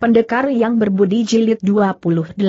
Pendekar yang berbudi jilid 28.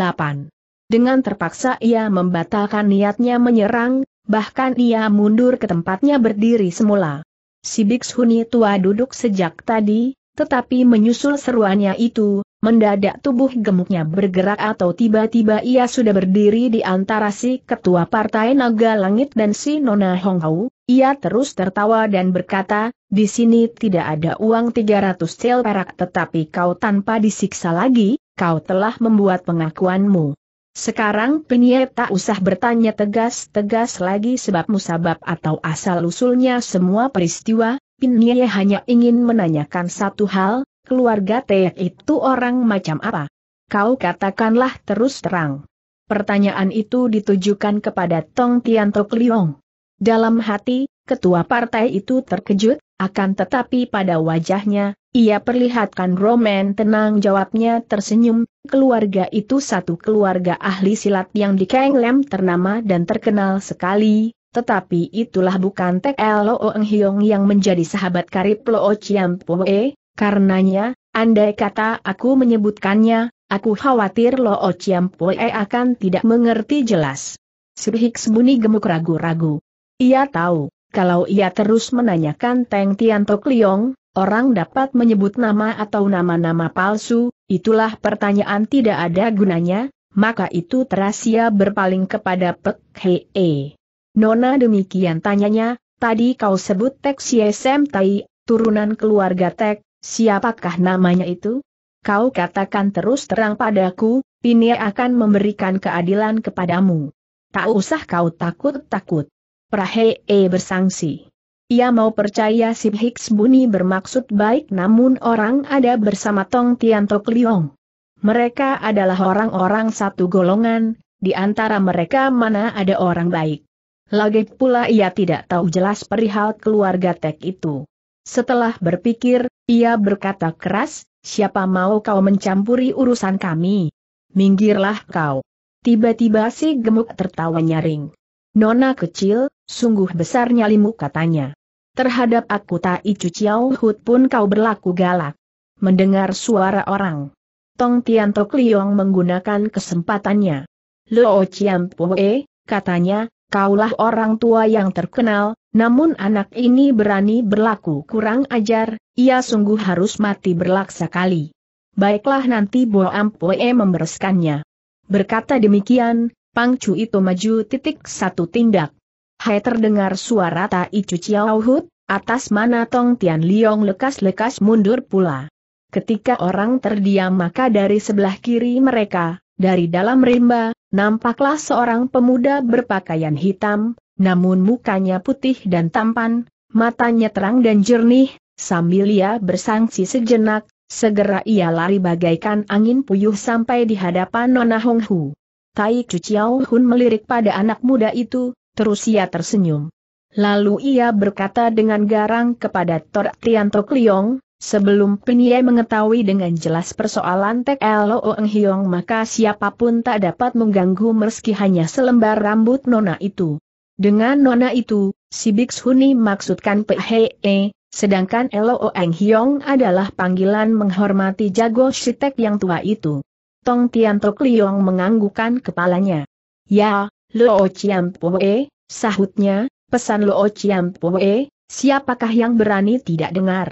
Dengan terpaksa ia membatalkan niatnya menyerang, bahkan ia mundur ke tempatnya berdiri semula. Si Bikshuni tua duduk sejak tadi, tetapi menyusul seruannya itu, mendadak tubuh gemuknya bergerak atau tiba-tiba ia sudah berdiri di antara si ketua partai naga langit dan si Nona Honghau, ia terus tertawa dan berkata, di sini tidak ada uang 300 sel perak tetapi kau tanpa disiksa lagi, kau telah membuat pengakuanmu. Sekarang penyet tak usah bertanya tegas-tegas lagi sebab musabab atau asal-usulnya semua peristiwa, Pinye hanya ingin menanyakan satu hal, keluarga Teh itu orang macam apa? Kau katakanlah terus terang. Pertanyaan itu ditujukan kepada Tong Tian Tok Liong. Dalam hati, Ketua partai itu terkejut, akan tetapi pada wajahnya, ia perlihatkan romen tenang jawabnya tersenyum, keluarga itu satu keluarga ahli silat yang di Kenglem ternama dan terkenal sekali, tetapi itulah bukan Tek Lo Eng Hiong yang menjadi sahabat karib Lo Chiam Poe, karenanya, andai kata aku menyebutkannya, aku khawatir Lo Chiam Poe akan tidak mengerti jelas. Hicks Buni gemuk ragu-ragu. Ia tahu, kalau ia terus menanyakan Teng Tian Tok Liong, orang dapat menyebut nama atau nama-nama palsu, itulah pertanyaan tidak ada gunanya, maka itu terasia berpaling kepada Pek Hee. Nona demikian tanyanya, tadi kau sebut Tek Xie Sem Tai, turunan keluarga Tek, siapakah namanya itu? Kau katakan terus terang padaku, ini akan memberikan keadilan kepadamu. Tak usah kau takut-takut. Prahe E bersangsi. Ia mau percaya si Hicks Buni bermaksud baik namun orang ada bersama Tong Tian Tok Liong. Mereka adalah orang-orang satu golongan, di antara mereka mana ada orang baik. Lagi pula ia tidak tahu jelas perihal keluarga Tek itu. Setelah berpikir, ia berkata keras, siapa mau kau mencampuri urusan kami? Minggirlah kau. Tiba-tiba si gemuk tertawa nyaring. Nona kecil, sungguh besar nyalimu katanya. Terhadap aku Tai Chu Hut pun kau berlaku galak. Mendengar suara orang. Tong Tian Tok Liong menggunakan kesempatannya. Luo Chiam Pue, katanya, kaulah orang tua yang terkenal, namun anak ini berani berlaku kurang ajar, ia sungguh harus mati berlaksa kali. Baiklah nanti Bo Ampue membereskannya. Berkata demikian, Pang Chu itu maju titik satu tindak. Hai terdengar suara Tai Chu Chiao Hut, atas mana Tong Tian Liong lekas-lekas mundur pula. Ketika orang terdiam maka dari sebelah kiri mereka, dari dalam rimba, nampaklah seorang pemuda berpakaian hitam, namun mukanya putih dan tampan, matanya terang dan jernih, sambil ia bersangsi sejenak, segera ia lari bagaikan angin puyuh sampai di hadapan Nona Hong Hu. Tai Chu Chiao Hun melirik pada anak muda itu, terus ia tersenyum. Lalu ia berkata dengan garang kepada Tor Tian Tok Liong, sebelum Pinye mengetahui dengan jelas persoalan Tek Elo Oeng Hiong maka siapapun tak dapat mengganggu meski hanya selembar rambut nona itu. Dengan nona itu, si Huni maksudkan PHE, e, sedangkan Elo Oeng Hiong adalah panggilan menghormati jago Shitek yang tua itu. Tong Tian Tok Liong menganggukkan kepalanya. Ya, Luo Chiam Pue, sahutnya, pesan Luo Chiam Pue, siapakah yang berani tidak dengar?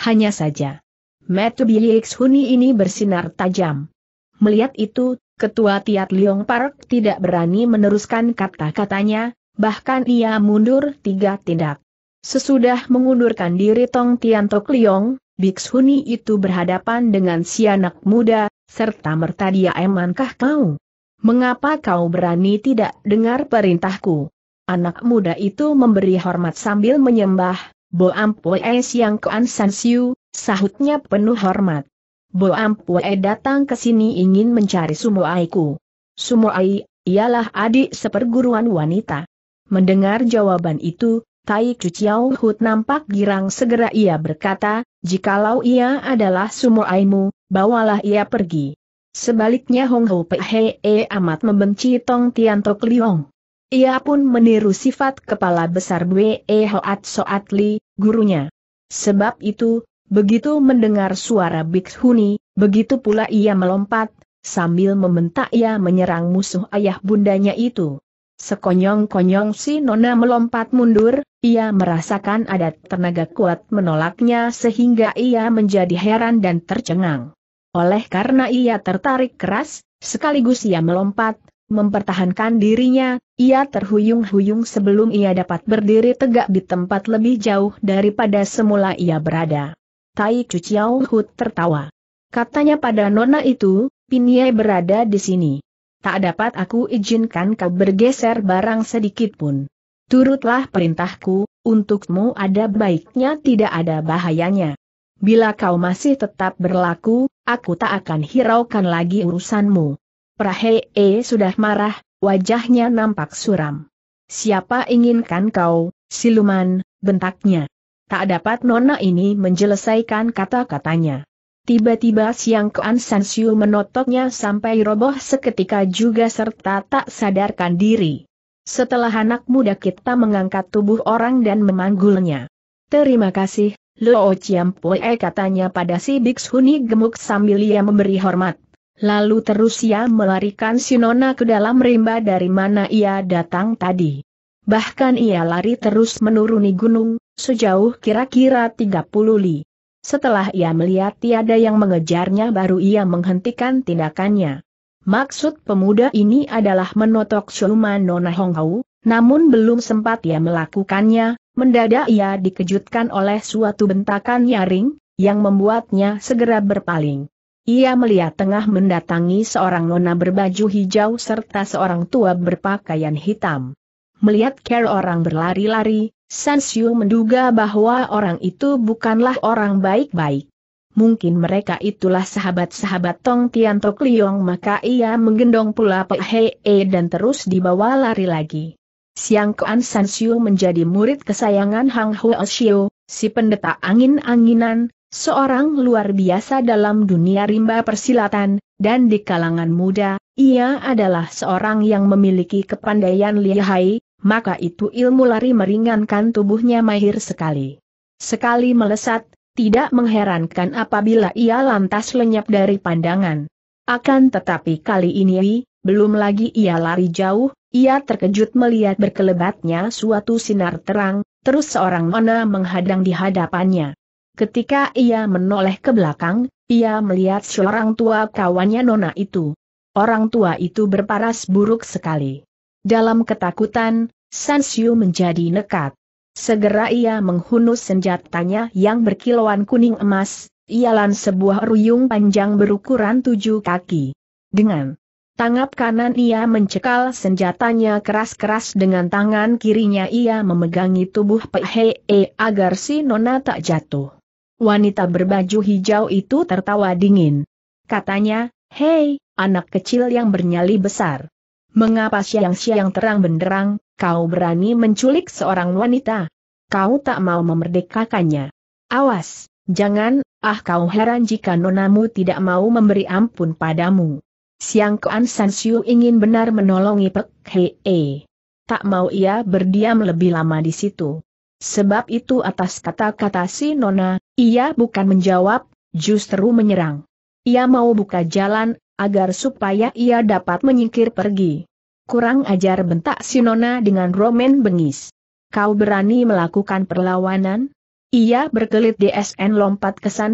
Hanya saja. Metu Bilix Huni ini bersinar tajam. Melihat itu, Ketua Tiat Liong Park tidak berani meneruskan kata-katanya, bahkan ia mundur tiga tindak. Sesudah mengundurkan diri Tong Tian Tok Liong, Huni itu berhadapan dengan si anak muda, serta merta emankah kau? Mengapa kau berani tidak dengar perintahku? Anak muda itu memberi hormat sambil menyembah, Bo Ampue Siang Kuan San Siu, sahutnya penuh hormat. Bo Ampue datang ke sini ingin mencari Sumoaiku. Sumoai, ialah adik seperguruan wanita. Mendengar jawaban itu, Tai Cuciao Hut nampak girang segera ia berkata, jikalau ia adalah Sumoaimu, bawalah ia pergi. Sebaliknya Hong Ho Pei E amat membenci Tong Tian Tok Liong. Ia pun meniru sifat kepala besar Bwe e Hoat Soat Li, gurunya. Sebab itu, begitu mendengar suara Huni, begitu pula ia melompat, sambil membentak ia menyerang musuh ayah bundanya itu. Sekonyong-konyong si Nona melompat mundur, ia merasakan ada tenaga kuat menolaknya sehingga ia menjadi heran dan tercengang. Oleh karena ia tertarik keras, sekaligus ia melompat, mempertahankan dirinya, ia terhuyung-huyung sebelum ia dapat berdiri tegak di tempat lebih jauh daripada semula ia berada. Tai Chu Chiao Hut tertawa. Katanya pada nona itu, Pinye berada di sini. Tak dapat aku izinkan kau bergeser barang sedikit pun. Turutlah perintahku, untukmu ada baiknya tidak ada bahayanya. Bila kau masih tetap berlaku, Aku tak akan hiraukan lagi urusanmu. Prahee eh, sudah marah, wajahnya nampak suram. Siapa inginkan kau, siluman, bentaknya. Tak dapat nona ini menjelesaikan kata-katanya. Tiba-tiba siang Kuan Sansiu menotoknya sampai roboh seketika juga serta tak sadarkan diri. Setelah anak muda kita mengangkat tubuh orang dan memanggulnya. Terima kasih, Luo Chiampoe katanya pada si Huni gemuk sambil ia memberi hormat. Lalu terus ia melarikan si Nona ke dalam rimba dari mana ia datang tadi. Bahkan ia lari terus menuruni gunung, sejauh kira-kira 30 li. Setelah ia melihat tiada yang mengejarnya baru ia menghentikan tindakannya. Maksud pemuda ini adalah menotok siluman Nona Honghau, namun belum sempat ia melakukannya, Mendadak ia dikejutkan oleh suatu bentakan nyaring, yang membuatnya segera berpaling. Ia melihat tengah mendatangi seorang nona berbaju hijau serta seorang tua berpakaian hitam. Melihat care orang berlari-lari, Sansiu menduga bahwa orang itu bukanlah orang baik-baik. Mungkin mereka itulah sahabat-sahabat Tong Tian Tok Liong maka ia menggendong pula Pe Hei -e dan terus dibawa lari lagi. Siang Kuan San Siu menjadi murid kesayangan Hang Huo Xiu, si pendeta angin-anginan, seorang luar biasa dalam dunia rimba persilatan, dan di kalangan muda, ia adalah seorang yang memiliki kepandaian lihai, maka itu ilmu lari meringankan tubuhnya mahir sekali. Sekali melesat, tidak mengherankan apabila ia lantas lenyap dari pandangan. Akan tetapi kali ini, belum lagi ia lari jauh, ia terkejut melihat berkelebatnya suatu sinar terang, terus seorang nona menghadang di hadapannya. Ketika ia menoleh ke belakang, ia melihat seorang tua kawannya nona itu. Orang tua itu berparas buruk sekali. Dalam ketakutan, San Sansiu menjadi nekat. Segera ia menghunus senjatanya yang berkilauan kuning emas, ialah sebuah ruyung panjang berukuran tujuh kaki. Dengan Tangap kanan ia mencekal senjatanya keras-keras dengan tangan kirinya ia memegangi tubuh Pehe e, agar si Nona tak jatuh. Wanita berbaju hijau itu tertawa dingin. Katanya, hei, anak kecil yang bernyali besar. Mengapa siang-siang terang benderang, kau berani menculik seorang wanita? Kau tak mau memerdekakannya. Awas, jangan, ah kau heran jika nonamu tidak mau memberi ampun padamu. Siang Kuan San Siu ingin benar menolongi Pek Hei. E. Tak mau ia berdiam lebih lama di situ. Sebab itu atas kata-kata si Nona, ia bukan menjawab, justru menyerang. Ia mau buka jalan, agar supaya ia dapat menyingkir pergi. Kurang ajar bentak si Nona dengan Roman bengis. Kau berani melakukan perlawanan? Ia berkelit DSN lompat ke San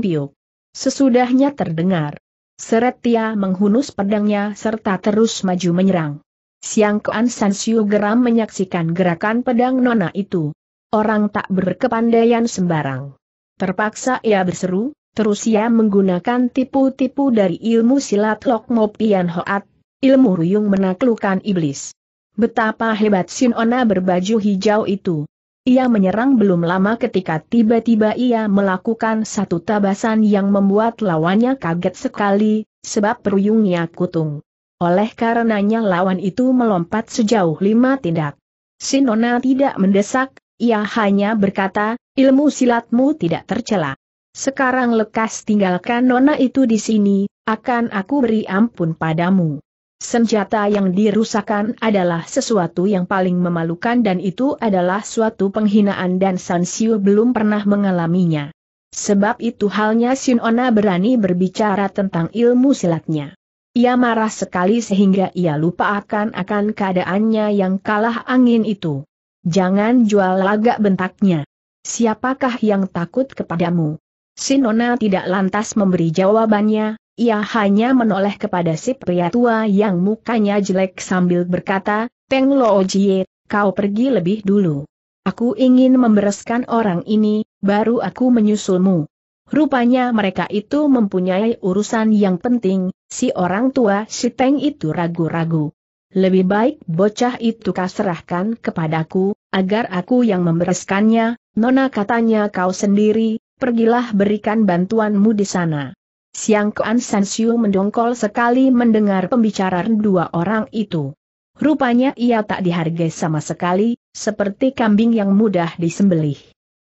Sesudahnya terdengar Seret Tia menghunus pedangnya serta terus maju menyerang. Siang Kuan San Siu geram menyaksikan gerakan pedang nona itu. Orang tak berkepandaian sembarang. Terpaksa ia berseru, terus ia menggunakan tipu-tipu dari ilmu silat Lok Mo Pian Hoat, ilmu ruyung menaklukkan iblis. Betapa hebat Ona berbaju hijau itu, ia menyerang belum lama ketika tiba-tiba ia melakukan satu tabasan yang membuat lawannya kaget sekali, sebab peruyungnya kutung. Oleh karenanya lawan itu melompat sejauh lima tindak. Sinona tidak mendesak, ia hanya berkata, ilmu silatmu tidak tercela. Sekarang lekas tinggalkan nona itu di sini, akan aku beri ampun padamu. Senjata yang dirusakan adalah sesuatu yang paling memalukan dan itu adalah suatu penghinaan dan San Siu belum pernah mengalaminya. Sebab itu halnya Sin Ona berani berbicara tentang ilmu silatnya. Ia marah sekali sehingga ia lupa akan akan keadaannya yang kalah angin itu. Jangan jual laga bentaknya. Siapakah yang takut kepadamu? Sinona tidak lantas memberi jawabannya, ia hanya menoleh kepada si pria tua yang mukanya jelek sambil berkata, Teng Lo Jie, kau pergi lebih dulu. Aku ingin membereskan orang ini, baru aku menyusulmu. Rupanya mereka itu mempunyai urusan yang penting, si orang tua si Teng itu ragu-ragu. Lebih baik bocah itu kaserahkan kepadaku, agar aku yang membereskannya, Nona katanya kau sendiri, pergilah berikan bantuanmu di sana. Siang Kuan San Siu mendongkol sekali mendengar pembicaraan dua orang itu. Rupanya ia tak dihargai sama sekali, seperti kambing yang mudah disembelih.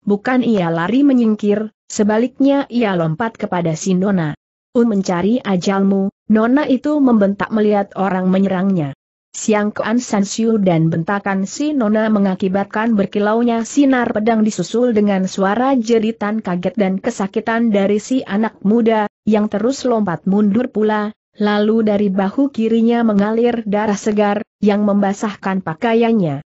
Bukan ia lari menyingkir, sebaliknya ia lompat kepada si Nona. Un mencari ajalmu, Nona itu membentak melihat orang menyerangnya. Siang Kuan San Siu dan bentakan si Nona mengakibatkan berkilaunya sinar pedang disusul dengan suara jeritan kaget dan kesakitan dari si anak muda, yang terus lompat mundur pula, lalu dari bahu kirinya mengalir darah segar, yang membasahkan pakaiannya.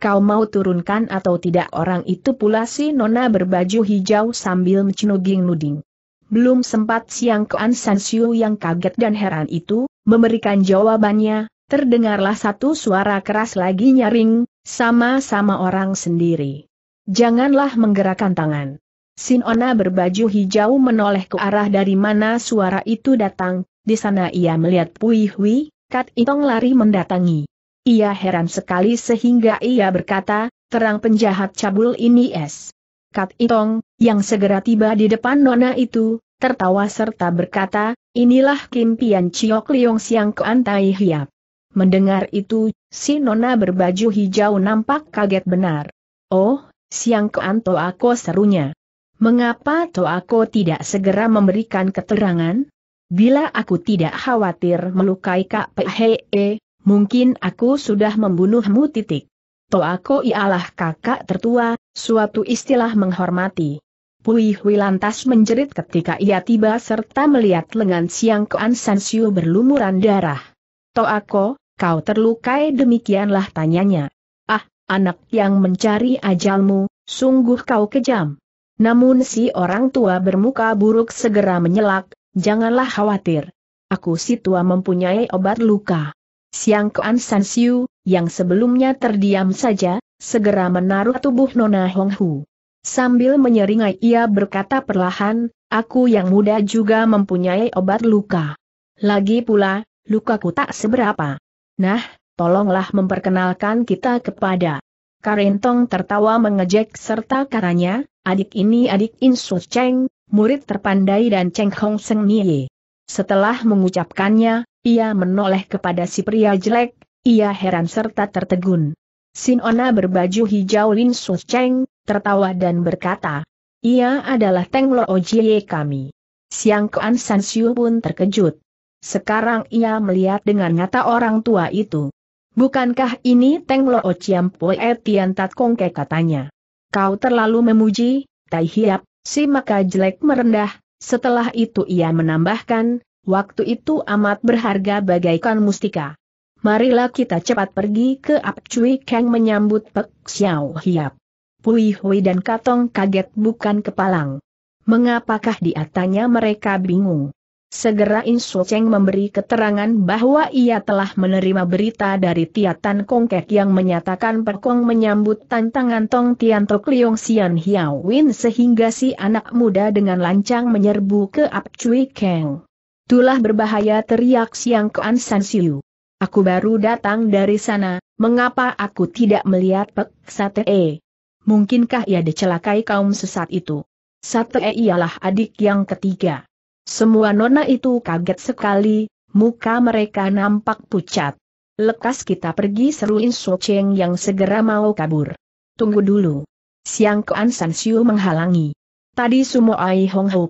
Kau mau turunkan atau tidak orang itu pula si Nona berbaju hijau sambil mencenuging-nuding. Belum sempat siang Koan Sansiu yang kaget dan heran itu, memberikan jawabannya, terdengarlah satu suara keras lagi nyaring, sama-sama orang sendiri. Janganlah menggerakkan tangan. Sinona berbaju hijau menoleh ke arah dari mana suara itu datang, di sana ia melihat Pui Hui, Kat Itong lari mendatangi. Ia heran sekali sehingga ia berkata, terang penjahat cabul ini es. Kat Itong, yang segera tiba di depan nona itu, tertawa serta berkata, inilah Kim Pian Chiok Liong Siang Keantai Hiap. Mendengar itu, si nona berbaju hijau nampak kaget benar. Oh, Siang Keanto aku Ako serunya. Mengapa Toako tidak segera memberikan keterangan? Bila aku tidak khawatir melukai Kak Phee, eh, mungkin aku sudah membunuhmu titik. Toako ialah kakak tertua, suatu istilah menghormati. Pui Hui lantas menjerit ketika ia tiba serta melihat lengan Siang Koan Siu berlumuran darah. Toako, kau terlukai demikianlah tanyanya. Ah, anak yang mencari ajalmu, sungguh kau kejam. Namun si orang tua bermuka buruk segera menyelak, janganlah khawatir. Aku si tua mempunyai obat luka. Siang Kuan San Siu, yang sebelumnya terdiam saja, segera menaruh tubuh Nona Hong Hu. Sambil menyeringai ia berkata perlahan, aku yang muda juga mempunyai obat luka. Lagi pula, lukaku tak seberapa. Nah, tolonglah memperkenalkan kita kepada Karentong tertawa mengejek serta karanya, adik ini adik Insu Cheng, murid terpandai dan Cheng Hong Seng Nie. Setelah mengucapkannya, ia menoleh kepada si pria jelek, ia heran serta tertegun. Sinona berbaju hijau Lin Su Cheng, tertawa dan berkata, Ia adalah Teng Lo Jie kami. Siang Kuan San Siu pun terkejut. Sekarang ia melihat dengan nyata orang tua itu. Bukankah ini Teng Lo Ociam Poe Tian Tat Kongke katanya? Kau terlalu memuji, Tai Hiap, si maka jelek merendah, setelah itu ia menambahkan, waktu itu amat berharga bagaikan mustika. Marilah kita cepat pergi ke Ap Cui Kang menyambut Pek Xiao Hiap. Pui Hui dan Katong kaget bukan kepalang. Mengapakah diatanya mereka bingung? Segera Insu Cheng memberi keterangan bahwa ia telah menerima berita dari Tiatan Kongkek yang menyatakan Perkong menyambut tantangan Tong Tian Tok Liong Sian Hiao Win sehingga si anak muda dengan lancang menyerbu ke Ap Cui Keng. Tulah berbahaya teriak Siang Kuan San Siu. Aku baru datang dari sana, mengapa aku tidak melihat Pek Satee? Mungkinkah ia dicelakai kaum sesat itu? Satee ialah adik yang ketiga. Semua nona itu kaget sekali, muka mereka nampak pucat. Lekas kita pergi seruin In Cheng yang segera mau kabur. Tunggu dulu. Siang Kuan San Siu menghalangi. Tadi semua Ai Hong Ho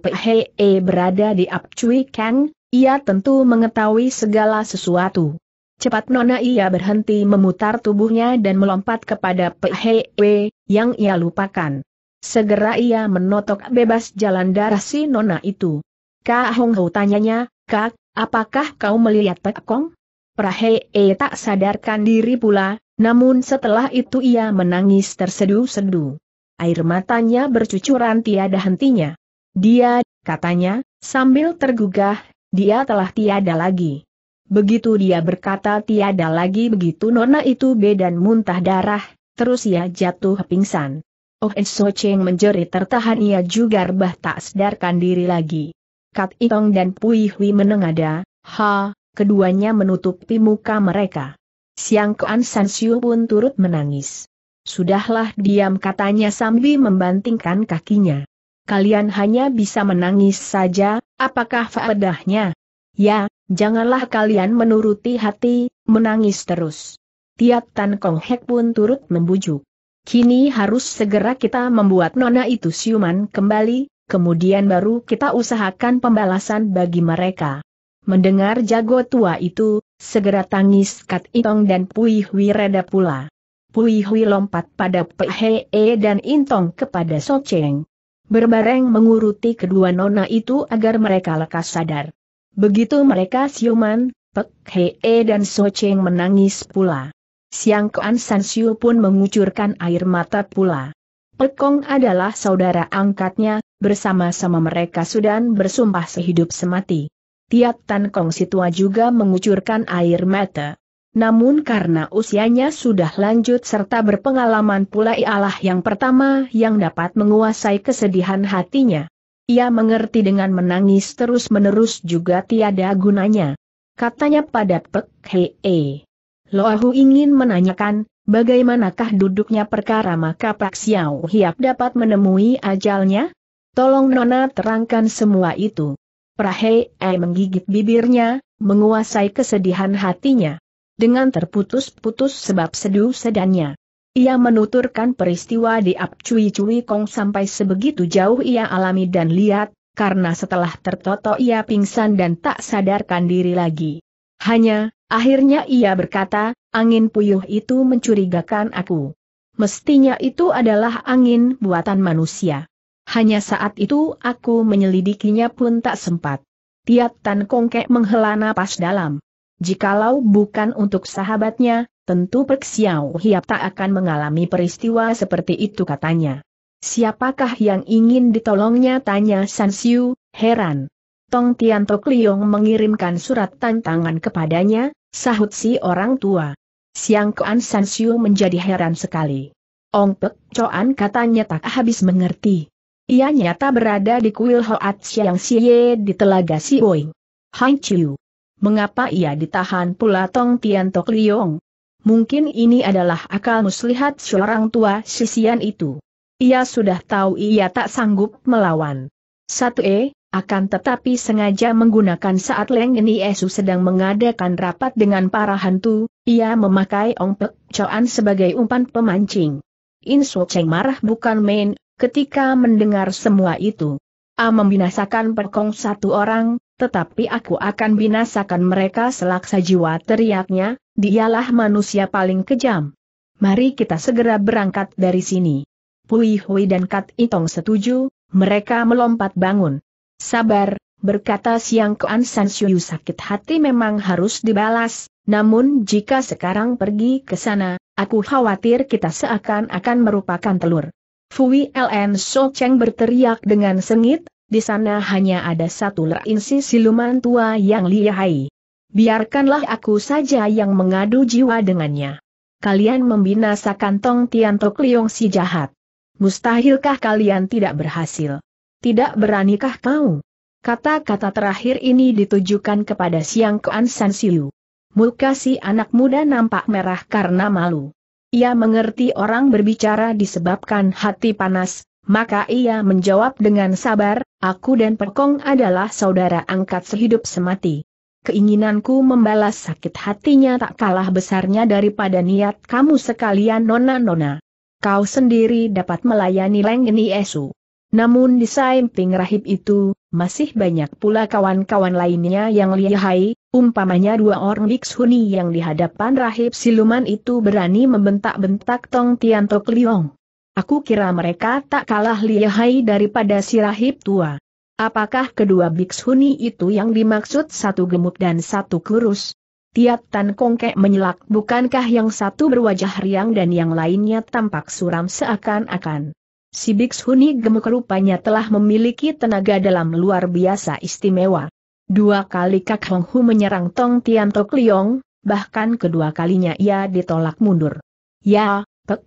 e berada di Ap Cui Kang, ia tentu mengetahui segala sesuatu. Cepat Nona ia berhenti memutar tubuhnya dan melompat kepada Pe e yang ia lupakan. Segera ia menotok bebas jalan darah si Nona itu. Kak Hong Ho tanyanya, Kak, apakah kau melihat Pek Kong? E tak sadarkan diri pula, namun setelah itu ia menangis tersedu-sedu. Air matanya bercucuran tiada hentinya. Dia, katanya, sambil tergugah, dia telah tiada lagi. Begitu dia berkata tiada lagi begitu nona itu bedan muntah darah, terus ia jatuh pingsan. Oh Enso Cheng menjerit tertahan ia juga rebah tak sadarkan diri lagi. Kat Itong dan Pui Hui menengada, ha, keduanya menutupi muka mereka. Siang Kuan San Siu pun turut menangis. Sudahlah diam katanya sambil membantingkan kakinya. Kalian hanya bisa menangis saja, apakah faedahnya? Ya, janganlah kalian menuruti hati, menangis terus. Tiap Tan Kong Hek pun turut membujuk. Kini harus segera kita membuat nona itu siuman kembali, kemudian baru kita usahakan pembalasan bagi mereka. Mendengar jago tua itu, segera tangis Kat Intong dan Pui Hui reda pula. Pui Hui lompat pada Phe e dan Intong kepada Soceng. Berbareng menguruti kedua nona itu agar mereka lekas sadar. Begitu mereka siuman, Pek Hee dan So Cheng menangis pula. Siang Koan San Siu pun mengucurkan air mata pula. Pekong adalah saudara angkatnya, bersama-sama mereka sudah bersumpah sehidup semati. Tiat Tan Kong Situa juga mengucurkan air mata. Namun karena usianya sudah lanjut serta berpengalaman pula ialah yang pertama yang dapat menguasai kesedihan hatinya. Ia mengerti dengan menangis terus-menerus juga tiada gunanya. Katanya pada Pek Hei. Loahu ingin menanyakan, Bagaimanakah duduknya perkara maka Pak Xiao Hiap dapat menemui ajalnya? Tolong Nona terangkan semua itu. Prahe eh menggigit bibirnya, menguasai kesedihan hatinya. Dengan terputus-putus sebab seduh sedannya. Ia menuturkan peristiwa di Ap Cui Cui Kong sampai sebegitu jauh ia alami dan lihat, karena setelah tertoto ia pingsan dan tak sadarkan diri lagi. Hanya, Akhirnya ia berkata, angin puyuh itu mencurigakan aku. Mestinya itu adalah angin buatan manusia. Hanya saat itu aku menyelidikinya pun tak sempat. Tiat Tan Kongke menghela napas dalam. Jikalau bukan untuk sahabatnya, tentu Pek Xiao Hiap tak akan mengalami peristiwa seperti itu katanya. Siapakah yang ingin ditolongnya tanya San Siu, heran. Tong Tiantok Liong mengirimkan surat tantangan kepadanya, sahut si orang tua. Siang Koan San Siu menjadi heran sekali. Ong Pek Coan katanya tak habis mengerti. Ia nyata berada di kuil Hoat Siang Siye di Telaga Siboing. Hai Chiu. Mengapa ia ditahan pula Tong Tiantok Liong? Mungkin ini adalah akal muslihat seorang tua sisian itu. Ia sudah tahu ia tak sanggup melawan. Satu E, akan tetapi sengaja menggunakan saat Leng Esu sedang mengadakan rapat dengan para hantu, ia memakai Ong Pek Choan sebagai umpan pemancing. In Su Cheng marah bukan main, ketika mendengar semua itu. A membinasakan perkong satu orang, tetapi aku akan binasakan mereka selaksa jiwa teriaknya, dialah manusia paling kejam. Mari kita segera berangkat dari sini. Pui Hui dan Kat Itong setuju, mereka melompat bangun. Sabar, berkata Siang Kuan San Suyu sakit hati memang harus dibalas, namun jika sekarang pergi ke sana, aku khawatir kita seakan-akan merupakan telur. Fui LN So Cheng berteriak dengan sengit, di sana hanya ada satu lerinsi siluman tua yang lihai. Biarkanlah aku saja yang mengadu jiwa dengannya. Kalian membinasakan Tong Tian Tok Liong si jahat. Mustahilkah kalian tidak berhasil? tidak beranikah kau? Kata-kata terakhir ini ditujukan kepada Siang Kuan San Siu. Muka si anak muda nampak merah karena malu. Ia mengerti orang berbicara disebabkan hati panas, maka ia menjawab dengan sabar, aku dan Perkong adalah saudara angkat sehidup semati. Keinginanku membalas sakit hatinya tak kalah besarnya daripada niat kamu sekalian nona-nona. Kau sendiri dapat melayani Leng Esu. Namun di samping rahib itu, masih banyak pula kawan-kawan lainnya yang lihai, umpamanya dua orang biksuni yang di hadapan rahib siluman itu berani membentak-bentak Tong Tian Tok Liong. Aku kira mereka tak kalah lihai daripada si rahib tua. Apakah kedua biksuni itu yang dimaksud satu gemuk dan satu kurus? Tiat Tan Kongkek menyelak bukankah yang satu berwajah riang dan yang lainnya tampak suram seakan-akan. Si Bikshuni gemuk rupanya telah memiliki tenaga dalam luar biasa istimewa. Dua kali Kak Hong Hu menyerang Tong Tian Tok Liong, bahkan kedua kalinya ia ditolak mundur. Ya, Pek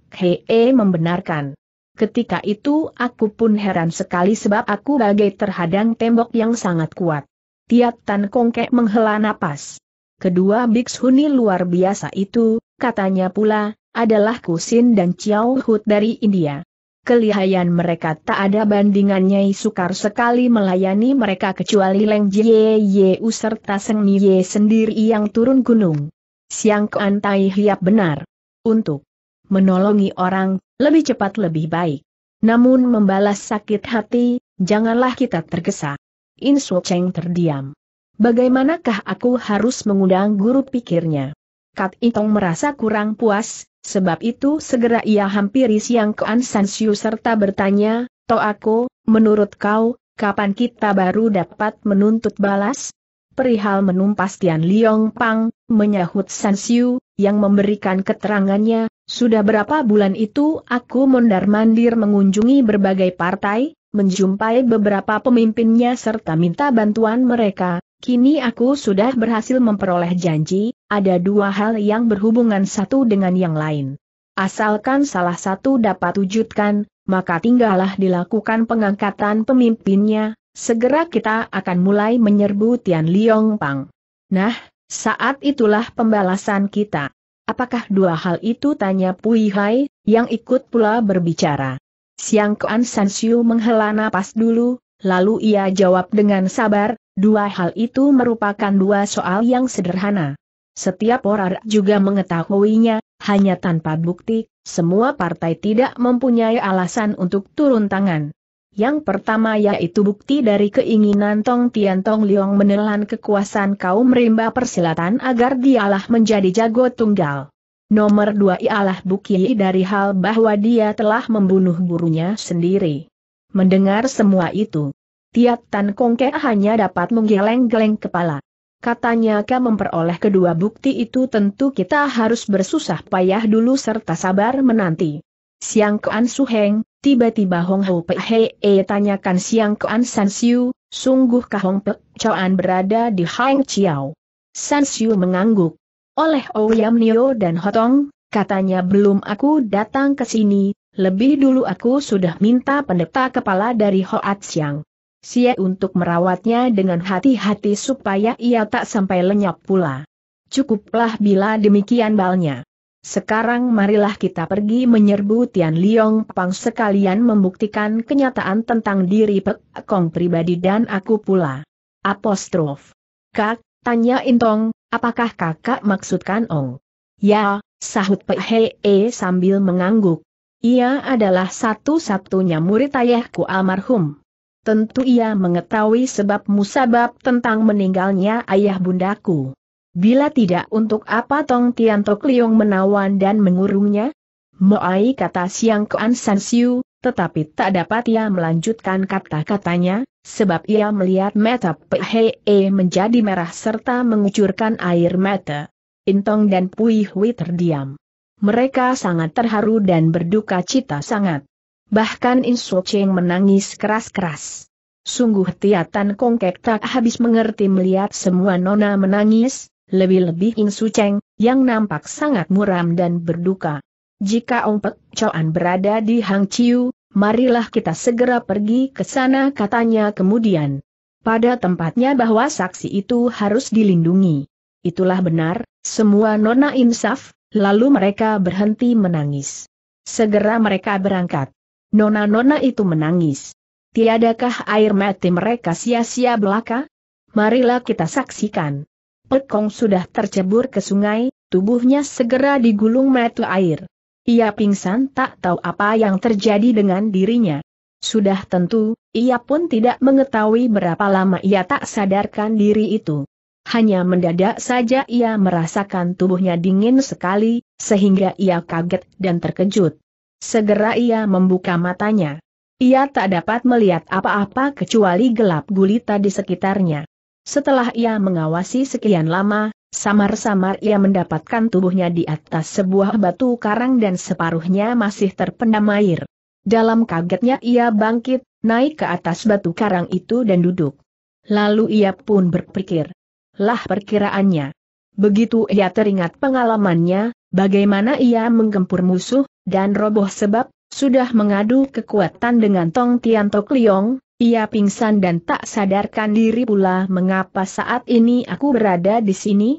E membenarkan. Ketika itu aku pun heran sekali sebab aku bagai terhadang tembok yang sangat kuat. Tiat Tan Kong Kek menghela napas. Kedua Bikshuni luar biasa itu, katanya pula, adalah Kusin dan Chiao Hut dari India. Kelihayan mereka tak ada bandingannya sukar sekali melayani mereka kecuali Leng Jie U serta Seng Ye sendiri yang turun gunung. Siang Kuan Tai Hiap benar. Untuk menolongi orang, lebih cepat lebih baik. Namun membalas sakit hati, janganlah kita tergesa. In Su Cheng terdiam. Bagaimanakah aku harus mengundang guru pikirnya? Kat Itong merasa kurang puas, Sebab itu segera ia hampiri Siang ke Ansansiu serta bertanya, aku, menurut kau, kapan kita baru dapat menuntut balas? Perihal menumpas Tian Liong Pang, menyahut Sansiu, yang memberikan keterangannya, sudah berapa bulan itu aku mondar-mandir mengunjungi berbagai partai, menjumpai beberapa pemimpinnya serta minta bantuan mereka, kini aku sudah berhasil memperoleh janji, ada dua hal yang berhubungan satu dengan yang lain. Asalkan salah satu dapat wujudkan, maka tinggallah dilakukan pengangkatan pemimpinnya, segera kita akan mulai menyerbu Tian Liong Pang. Nah, saat itulah pembalasan kita. Apakah dua hal itu tanya Pui Hai, yang ikut pula berbicara. Siang Kuan San Siu menghela napas dulu, lalu ia jawab dengan sabar, dua hal itu merupakan dua soal yang sederhana. Setiap orang juga mengetahuinya, hanya tanpa bukti, semua partai tidak mempunyai alasan untuk turun tangan. Yang pertama yaitu bukti dari keinginan Tong Tian Tong Liong menelan kekuasaan kaum rimba persilatan agar dialah menjadi jago tunggal. Nomor dua ialah bukti dari hal bahwa dia telah membunuh gurunya sendiri. Mendengar semua itu, Tiat Tan Kong Ke hanya dapat menggeleng-geleng kepala. Katanya kau memperoleh kedua bukti itu tentu kita harus bersusah payah dulu serta sabar menanti. Siang Kuan Suheng, tiba-tiba Hong Ho Pei Hei e tanyakan Siang Kuan San Siu, sungguhkah Hong Pei Chuan berada di Hang Chiao? San Siu mengangguk. Oleh Ouyam Nio dan Hotong, katanya belum aku datang ke sini, lebih dulu aku sudah minta pendeta kepala dari Hoat Siang. Sia untuk merawatnya dengan hati-hati supaya ia tak sampai lenyap pula. Cukuplah bila demikian balnya. Sekarang marilah kita pergi menyerbu Tian Liong Pang sekalian membuktikan kenyataan tentang diri Pek Kong pribadi dan aku pula. Apostrof. Kak, tanya Intong, apakah kakak maksudkan Ong? Ya, sahut Pek He -e sambil mengangguk. Ia adalah satu-satunya murid ayahku almarhum. Tentu ia mengetahui sebab musabab tentang meninggalnya ayah bundaku. Bila tidak untuk apa Tong Tian Tok Liung menawan dan mengurungnya? Moai kata Siang Kuan San Siu, tetapi tak dapat ia melanjutkan kata-katanya, sebab ia melihat mata Pehee menjadi merah serta mengucurkan air mata. Intong dan Pui Hui terdiam. Mereka sangat terharu dan berduka cita sangat. Bahkan Insu Cheng menangis keras-keras. Sungguh Tiatan Kongkek tak habis mengerti melihat semua nona menangis, lebih-lebih Insu Cheng, yang nampak sangat muram dan berduka. Jika Ong Pek Choan berada di Hang Chiu, marilah kita segera pergi ke sana katanya kemudian. Pada tempatnya bahwa saksi itu harus dilindungi. Itulah benar, semua nona insaf, lalu mereka berhenti menangis. Segera mereka berangkat. Nona-nona itu menangis. Tiadakah air mati mereka sia-sia belaka? Marilah kita saksikan. Pekong sudah tercebur ke sungai, tubuhnya segera digulung metu air. Ia pingsan tak tahu apa yang terjadi dengan dirinya. Sudah tentu, ia pun tidak mengetahui berapa lama ia tak sadarkan diri itu. Hanya mendadak saja ia merasakan tubuhnya dingin sekali, sehingga ia kaget dan terkejut. Segera ia membuka matanya. Ia tak dapat melihat apa-apa kecuali gelap gulita di sekitarnya. Setelah ia mengawasi sekian lama, samar-samar ia mendapatkan tubuhnya di atas sebuah batu karang dan separuhnya masih terpendam air. Dalam kagetnya ia bangkit, naik ke atas batu karang itu dan duduk. Lalu ia pun berpikir. Lah perkiraannya. Begitu ia teringat pengalamannya, bagaimana ia menggempur musuh, dan roboh sebab, sudah mengadu kekuatan dengan Tong Tian Tok Liong, ia pingsan dan tak sadarkan diri pula mengapa saat ini aku berada di sini.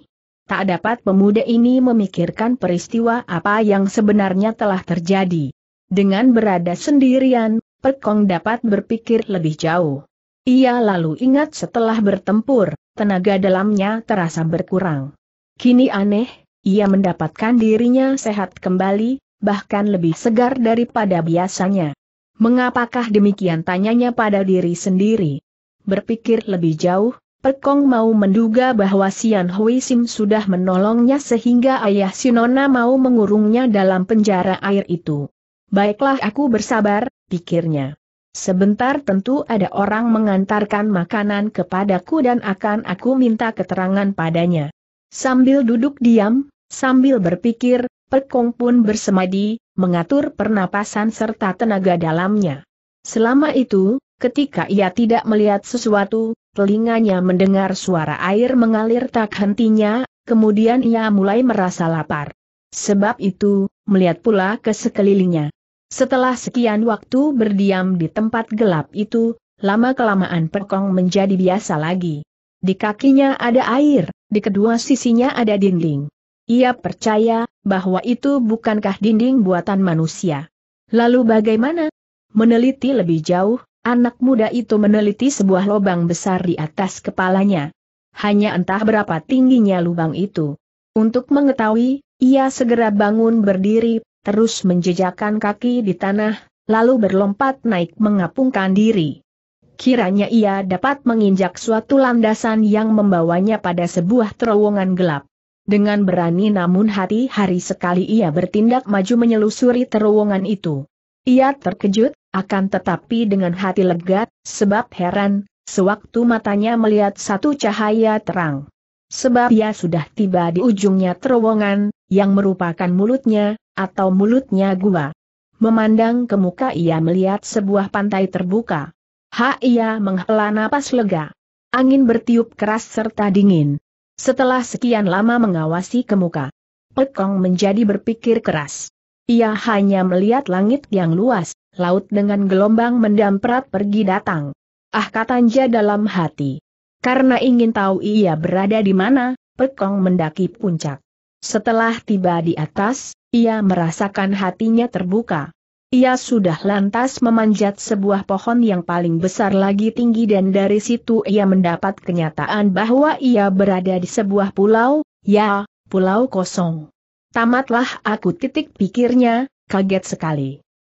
Tak dapat pemuda ini memikirkan peristiwa apa yang sebenarnya telah terjadi. Dengan berada sendirian, Perkong dapat berpikir lebih jauh. Ia lalu ingat setelah bertempur, tenaga dalamnya terasa berkurang. Kini aneh, ia mendapatkan dirinya sehat kembali, bahkan lebih segar daripada biasanya. Mengapakah demikian tanyanya pada diri sendiri? Berpikir lebih jauh, Perkong mau menduga bahwa Sian Hui Sim sudah menolongnya sehingga ayah Sinona mau mengurungnya dalam penjara air itu. Baiklah aku bersabar, pikirnya. Sebentar tentu ada orang mengantarkan makanan kepadaku dan akan aku minta keterangan padanya. Sambil duduk diam, sambil berpikir, Perkong pun bersemadi, mengatur pernapasan serta tenaga dalamnya. Selama itu, ketika ia tidak melihat sesuatu, telinganya mendengar suara air mengalir tak hentinya, kemudian ia mulai merasa lapar. Sebab itu, melihat pula ke sekelilingnya. Setelah sekian waktu berdiam di tempat gelap itu, lama-kelamaan Perkong menjadi biasa lagi. Di kakinya ada air, di kedua sisinya ada dinding. Ia percaya bahwa itu bukankah dinding buatan manusia. Lalu bagaimana? Meneliti lebih jauh, anak muda itu meneliti sebuah lubang besar di atas kepalanya. Hanya entah berapa tingginya lubang itu. Untuk mengetahui, ia segera bangun berdiri, terus menjejakkan kaki di tanah, lalu berlompat naik mengapungkan diri. Kiranya ia dapat menginjak suatu landasan yang membawanya pada sebuah terowongan gelap. Dengan berani namun hati-hari sekali ia bertindak maju menyelusuri terowongan itu. Ia terkejut, akan tetapi dengan hati lega, sebab heran, sewaktu matanya melihat satu cahaya terang. Sebab ia sudah tiba di ujungnya terowongan, yang merupakan mulutnya, atau mulutnya gua. Memandang ke muka ia melihat sebuah pantai terbuka. Ha ia menghela napas lega. Angin bertiup keras serta dingin. Setelah sekian lama mengawasi kemuka, muka, Pekong menjadi berpikir keras. Ia hanya melihat langit yang luas, laut dengan gelombang mendamprat pergi datang. Ah katanya dalam hati. Karena ingin tahu ia berada di mana, Pekong mendaki puncak. Setelah tiba di atas, ia merasakan hatinya terbuka. Ia sudah lantas memanjat sebuah pohon yang paling besar lagi tinggi dan dari situ ia mendapat kenyataan bahwa ia berada di sebuah pulau, ya, pulau kosong. Tamatlah aku titik pikirnya, kaget sekali.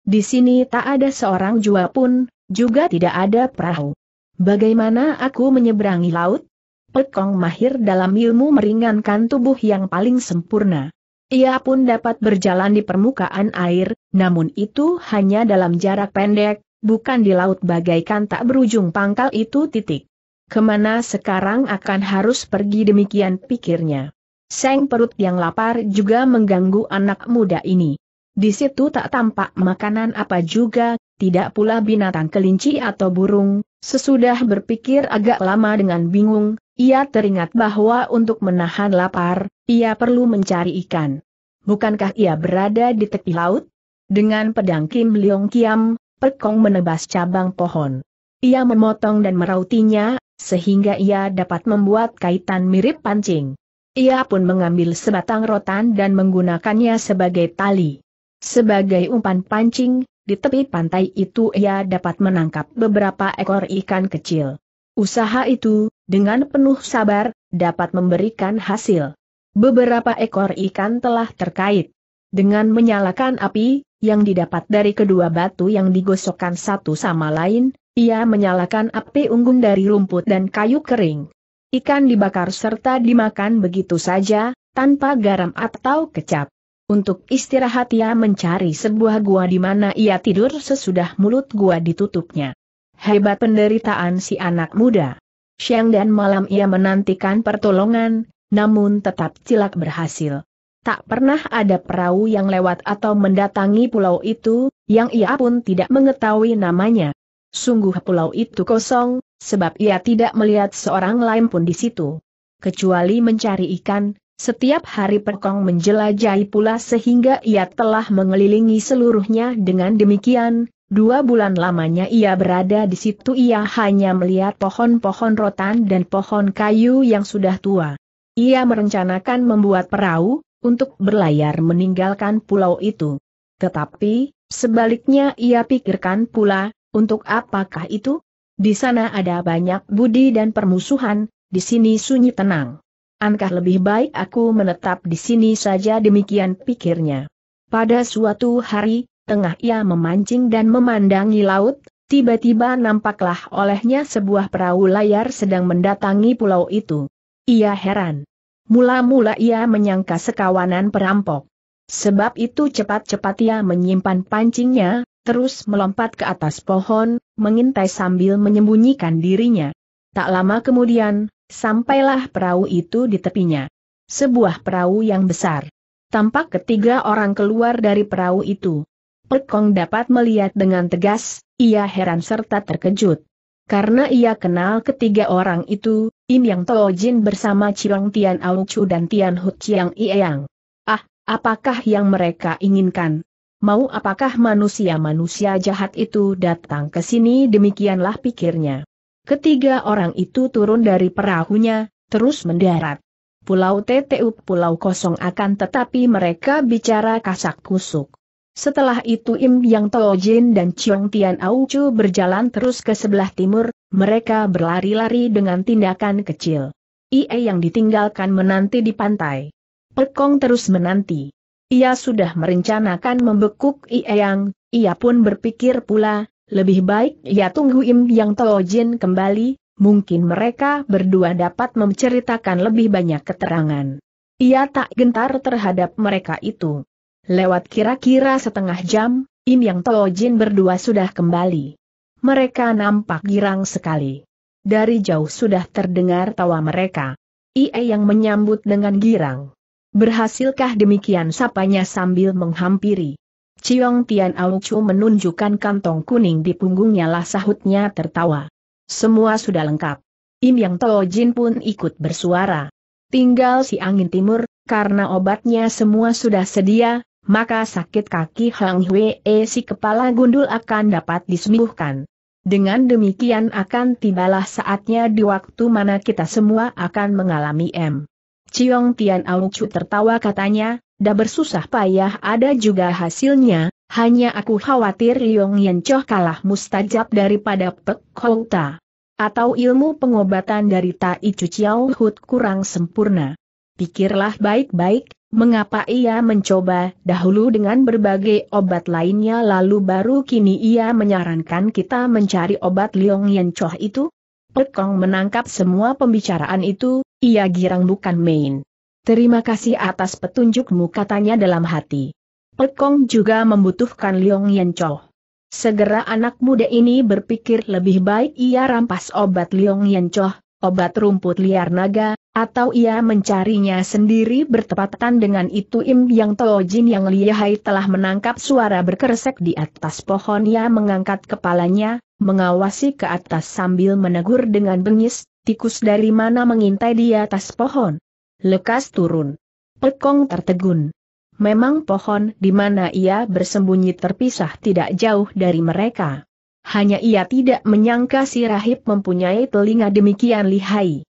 Di sini tak ada seorang jua pun, juga tidak ada perahu. Bagaimana aku menyeberangi laut? Pekong mahir dalam ilmu meringankan tubuh yang paling sempurna. Ia pun dapat berjalan di permukaan air, namun itu hanya dalam jarak pendek, bukan di laut bagaikan tak berujung pangkal itu titik. Kemana sekarang akan harus pergi demikian pikirnya. Seng perut yang lapar juga mengganggu anak muda ini. Di situ tak tampak makanan apa juga, tidak pula binatang kelinci atau burung, Sesudah berpikir agak lama dengan bingung, ia teringat bahwa untuk menahan lapar, ia perlu mencari ikan. Bukankah ia berada di tepi laut? Dengan pedang Kim Leong Kiam, Perkong menebas cabang pohon. Ia memotong dan merautinya, sehingga ia dapat membuat kaitan mirip pancing. Ia pun mengambil sebatang rotan dan menggunakannya sebagai tali. Sebagai umpan pancing, di tepi pantai itu ia dapat menangkap beberapa ekor ikan kecil. Usaha itu, dengan penuh sabar, dapat memberikan hasil. Beberapa ekor ikan telah terkait. Dengan menyalakan api, yang didapat dari kedua batu yang digosokkan satu sama lain, ia menyalakan api unggun dari rumput dan kayu kering. Ikan dibakar serta dimakan begitu saja, tanpa garam atau kecap. Untuk istirahat ia mencari sebuah gua di mana ia tidur sesudah mulut gua ditutupnya. Hebat penderitaan si anak muda. Siang dan malam ia menantikan pertolongan, namun tetap cilak berhasil. Tak pernah ada perahu yang lewat atau mendatangi pulau itu, yang ia pun tidak mengetahui namanya. Sungguh pulau itu kosong, sebab ia tidak melihat seorang lain pun di situ. Kecuali mencari ikan, setiap hari Perkong menjelajahi pula sehingga ia telah mengelilingi seluruhnya dengan demikian, dua bulan lamanya ia berada di situ ia hanya melihat pohon-pohon rotan dan pohon kayu yang sudah tua. Ia merencanakan membuat perahu, untuk berlayar meninggalkan pulau itu. Tetapi, sebaliknya ia pikirkan pula, untuk apakah itu? Di sana ada banyak budi dan permusuhan, di sini sunyi tenang. Angkah lebih baik aku menetap di sini saja demikian pikirnya. Pada suatu hari, tengah ia memancing dan memandangi laut, tiba-tiba nampaklah olehnya sebuah perahu layar sedang mendatangi pulau itu. Ia heran. Mula-mula ia menyangka sekawanan perampok. Sebab itu cepat-cepat ia menyimpan pancingnya, terus melompat ke atas pohon, mengintai sambil menyembunyikan dirinya. Tak lama kemudian, sampailah perahu itu di tepinya. Sebuah perahu yang besar. Tampak ketiga orang keluar dari perahu itu. Pekong dapat melihat dengan tegas, ia heran serta terkejut. Karena ia kenal ketiga orang itu, Im Yang Tojin bersama Chiang Tian Auchu dan Tian Hu Chiang Iyang. Ah, apakah yang mereka inginkan? Mau apakah manusia-manusia jahat itu datang ke sini demikianlah pikirnya. Ketiga orang itu turun dari perahunya, terus mendarat. Pulau TTU pulau kosong akan tetapi mereka bicara kasak kusuk. Setelah itu Im Yang Tojin dan Chiang Tian Auchu berjalan terus ke sebelah timur, mereka berlari-lari dengan tindakan kecil. Ie yang ditinggalkan menanti di pantai. Pekong terus menanti. Ia sudah merencanakan membekuk Ie yang, ia pun berpikir pula, lebih baik ia tunggu Im Yang Toojin kembali, mungkin mereka berdua dapat menceritakan lebih banyak keterangan. Ia tak gentar terhadap mereka itu. Lewat kira-kira setengah jam, Im Yang Toojin berdua sudah kembali mereka nampak girang sekali. Dari jauh sudah terdengar tawa mereka. Ie yang menyambut dengan girang. Berhasilkah demikian sapanya sambil menghampiri. Ciong Tian Aucu menunjukkan kantong kuning di punggungnya lah sahutnya tertawa. Semua sudah lengkap. Im Yang Tojin pun ikut bersuara. Tinggal si angin timur, karena obatnya semua sudah sedia, maka sakit kaki Hang Hwee si kepala gundul akan dapat disembuhkan. Dengan demikian akan tibalah saatnya di waktu mana kita semua akan mengalami M. Ciong Tian Aucu tertawa katanya, dah bersusah payah ada juga hasilnya, hanya aku khawatir Yong Yen Choh kalah mustajab daripada Pek Ta. Atau ilmu pengobatan dari Tai Chu Chiao Hut kurang sempurna. Pikirlah baik-baik, Mengapa ia mencoba dahulu dengan berbagai obat lainnya lalu baru kini ia menyarankan kita mencari obat Liong Yen Choh itu? Pekong menangkap semua pembicaraan itu, ia girang bukan main. Terima kasih atas petunjukmu katanya dalam hati. Pekong juga membutuhkan Liong Yen Choh. Segera anak muda ini berpikir lebih baik ia rampas obat Liong Yen Choh, obat rumput liar naga, atau ia mencarinya sendiri bertepatan dengan itu Im Yang Tojin yang lihai telah menangkap suara berkeresek di atas pohon ia mengangkat kepalanya, mengawasi ke atas sambil menegur dengan bengis, tikus dari mana mengintai di atas pohon. Lekas turun. Pekong tertegun. Memang pohon di mana ia bersembunyi terpisah tidak jauh dari mereka. Hanya ia tidak menyangka si rahib mempunyai telinga demikian lihai.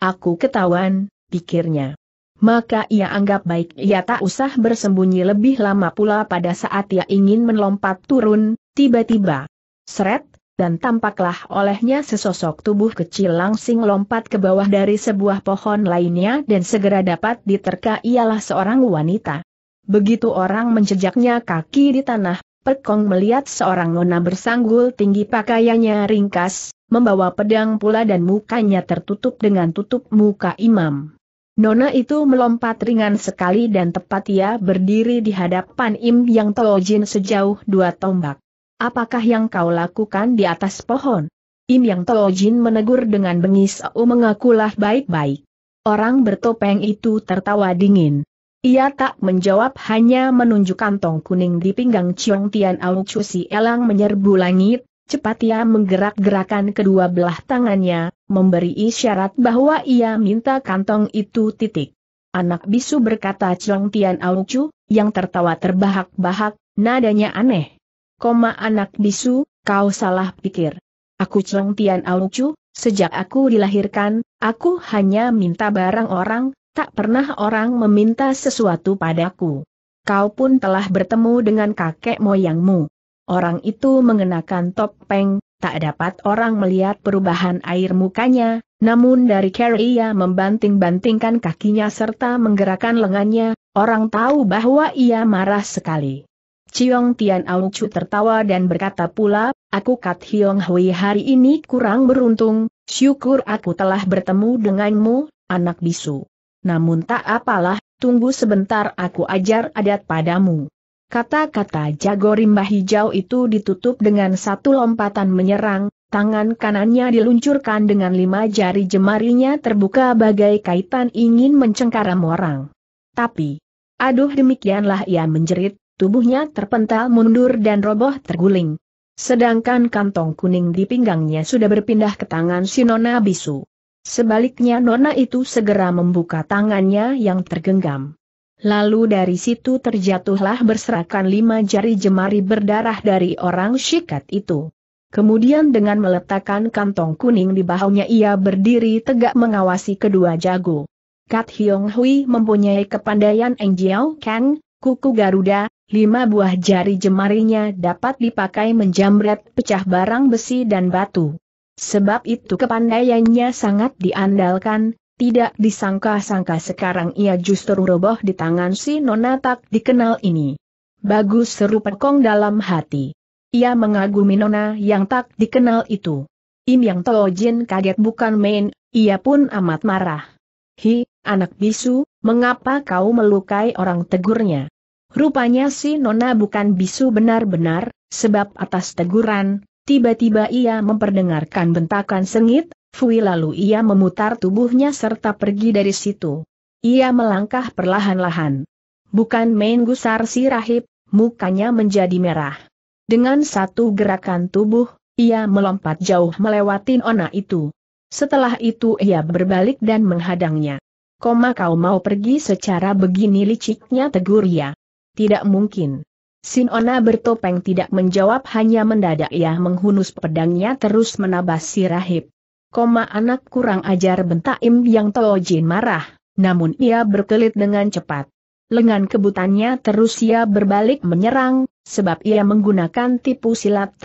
Aku ketahuan, pikirnya. Maka ia anggap baik ia tak usah bersembunyi lebih lama pula pada saat ia ingin melompat turun, tiba-tiba. Seret, dan tampaklah olehnya sesosok tubuh kecil langsing lompat ke bawah dari sebuah pohon lainnya dan segera dapat diterka ialah seorang wanita. Begitu orang menjejaknya kaki di tanah, Pekong melihat seorang nona bersanggul tinggi pakaiannya ringkas, membawa pedang pula dan mukanya tertutup dengan tutup muka imam. Nona itu melompat ringan sekali dan tepat ia berdiri di hadapan Im Yang Tojin sejauh dua tombak. Apakah yang kau lakukan di atas pohon? Im Yang Tojin menegur dengan bengis Aku mengakulah baik-baik. Orang bertopeng itu tertawa dingin. Ia tak menjawab hanya menunjukkan tong kuning di pinggang Chiong Tian Au Chu Si Elang menyerbu langit, Cepat ia menggerak-gerakan kedua belah tangannya, memberi isyarat bahwa ia minta kantong itu titik. Anak bisu berkata Chong Tian Aucu, yang tertawa terbahak-bahak, nadanya aneh. Koma anak bisu, kau salah pikir. Aku Chong Tian Aucu, sejak aku dilahirkan, aku hanya minta barang orang, tak pernah orang meminta sesuatu padaku. Kau pun telah bertemu dengan kakek moyangmu. Orang itu mengenakan topeng, tak dapat orang melihat perubahan air mukanya, namun dari cara ia membanting-bantingkan kakinya serta menggerakkan lengannya, orang tahu bahwa ia marah sekali. Chiong Tian Chu tertawa dan berkata pula, aku Kat Hiong Hui hari ini kurang beruntung, syukur aku telah bertemu denganmu, anak bisu. Namun tak apalah, tunggu sebentar aku ajar adat padamu. Kata-kata jago rimba hijau itu ditutup dengan satu lompatan menyerang, tangan kanannya diluncurkan dengan lima jari jemarinya terbuka bagai kaitan ingin mencengkaram orang. Tapi, aduh demikianlah ia menjerit, tubuhnya terpental mundur dan roboh terguling. Sedangkan kantong kuning di pinggangnya sudah berpindah ke tangan si Nona Bisu. Sebaliknya Nona itu segera membuka tangannya yang tergenggam. Lalu dari situ terjatuhlah berserakan lima jari jemari berdarah dari orang syikat itu. Kemudian dengan meletakkan kantong kuning di bahunya ia berdiri tegak mengawasi kedua jago. Kat Hyong Hui mempunyai kepandaian Eng Jiao Kang, kuku Garuda, lima buah jari jemarinya dapat dipakai menjamret pecah barang besi dan batu. Sebab itu kepandaiannya sangat diandalkan, tidak disangka-sangka sekarang ia justru roboh di tangan si nona tak dikenal ini. Bagus seru Pekong dalam hati. Ia mengagumi nona yang tak dikenal itu. Im Yang Tojin kaget bukan main, ia pun amat marah. Hi, anak bisu, mengapa kau melukai orang tegurnya? Rupanya si nona bukan bisu benar-benar, sebab atas teguran, tiba-tiba ia memperdengarkan bentakan sengit, Fui lalu ia memutar tubuhnya serta pergi dari situ. Ia melangkah perlahan-lahan. Bukan main gusar si rahib, mukanya menjadi merah. Dengan satu gerakan tubuh, ia melompat jauh melewati nona itu. Setelah itu ia berbalik dan menghadangnya. Koma kau mau pergi secara begini liciknya tegur ya. Tidak mungkin. Sin Sinona bertopeng tidak menjawab hanya mendadak ia menghunus pedangnya terus menabas si rahib. Koma anak kurang ajar bentak Im Yang Tojin marah, namun ia berkelit dengan cepat. Lengan kebutannya terus ia berbalik menyerang, sebab ia menggunakan tipu silat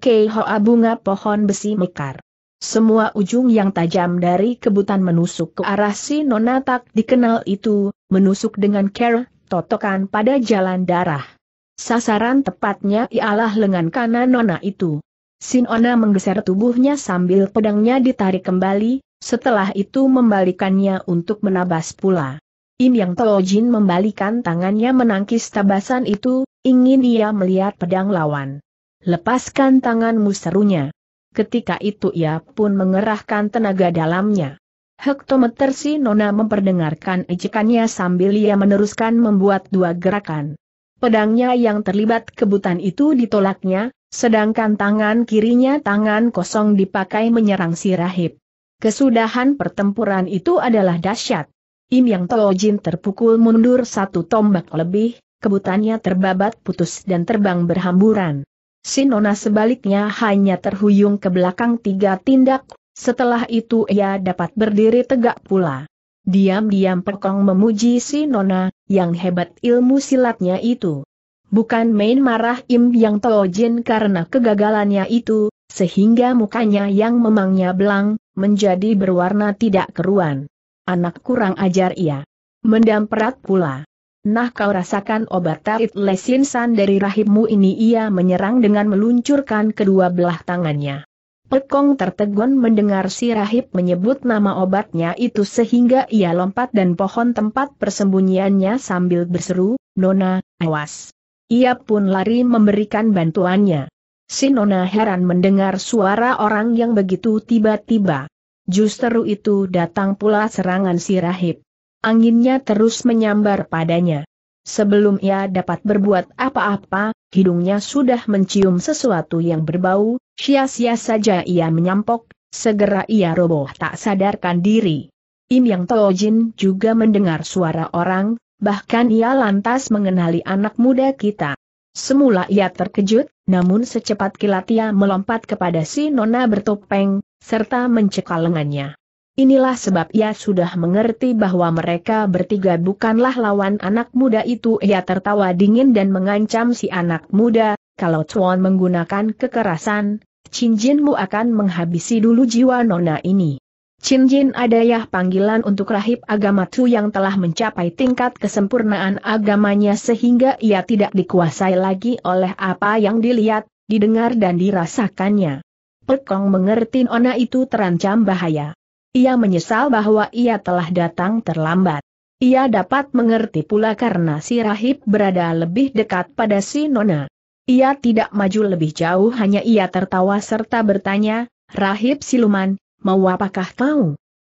kei Hoa bunga pohon besi mekar. Semua ujung yang tajam dari kebutan menusuk ke arah si nona tak dikenal itu, menusuk dengan care, totokan pada jalan darah. Sasaran tepatnya ialah lengan kanan nona itu. Sinona menggeser tubuhnya sambil pedangnya ditarik kembali, setelah itu membalikannya untuk menabas pula. Im Yang Tojin membalikan tangannya menangkis tabasan itu, ingin ia melihat pedang lawan. Lepaskan tanganmu serunya. Ketika itu ia pun mengerahkan tenaga dalamnya. Hektometer si Nona memperdengarkan ejekannya sambil ia meneruskan membuat dua gerakan. Pedangnya yang terlibat kebutan itu ditolaknya, Sedangkan tangan kirinya tangan kosong dipakai menyerang si rahib. Kesudahan pertempuran itu adalah dahsyat. Im Yang Tojin terpukul mundur satu tombak lebih, kebutannya terbabat putus dan terbang berhamburan. Sinona sebaliknya hanya terhuyung ke belakang tiga tindak, setelah itu ia dapat berdiri tegak pula. Diam-diam Pekong memuji si Nona, yang hebat ilmu silatnya itu. Bukan main marah Im Yang Tojin karena kegagalannya itu, sehingga mukanya yang memangnya belang, menjadi berwarna tidak keruan. Anak kurang ajar ia. Mendamperat pula. Nah kau rasakan obat lesin san dari rahibmu ini ia menyerang dengan meluncurkan kedua belah tangannya. Pekong tertegun mendengar si rahib menyebut nama obatnya itu sehingga ia lompat dan pohon tempat persembunyiannya sambil berseru, Nona, awas. Ia pun lari memberikan bantuannya. Sinona heran mendengar suara orang yang begitu tiba-tiba. Justru itu datang pula serangan si rahib. Anginnya terus menyambar padanya. Sebelum ia dapat berbuat apa-apa, hidungnya sudah mencium sesuatu yang berbau, sia-sia saja ia menyampok, segera ia roboh tak sadarkan diri. Im Yang Tojin juga mendengar suara orang, bahkan ia lantas mengenali anak muda kita. Semula ia terkejut, namun secepat kilat ia melompat kepada si nona bertopeng, serta mencekal lengannya. Inilah sebab ia sudah mengerti bahwa mereka bertiga bukanlah lawan anak muda itu. Ia tertawa dingin dan mengancam si anak muda, kalau Chuan menggunakan kekerasan, cincinmu akan menghabisi dulu jiwa nona ini. Chin Jin adayah panggilan untuk rahib agama Tu yang telah mencapai tingkat kesempurnaan agamanya sehingga ia tidak dikuasai lagi oleh apa yang dilihat, didengar dan dirasakannya. Pekong mengerti Ona itu terancam bahaya. Ia menyesal bahwa ia telah datang terlambat. Ia dapat mengerti pula karena si rahib berada lebih dekat pada si Nona. Ia tidak maju lebih jauh hanya ia tertawa serta bertanya, Rahib Siluman, mau apakah kau?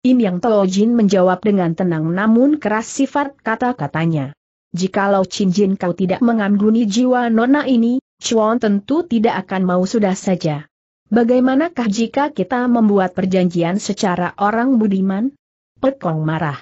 Im Yang Tao Jin menjawab dengan tenang namun keras sifat kata-katanya. Jikalau Jin kau tidak mengangguni jiwa nona ini, Chuan tentu tidak akan mau sudah saja. Bagaimanakah jika kita membuat perjanjian secara orang budiman? Pekong marah.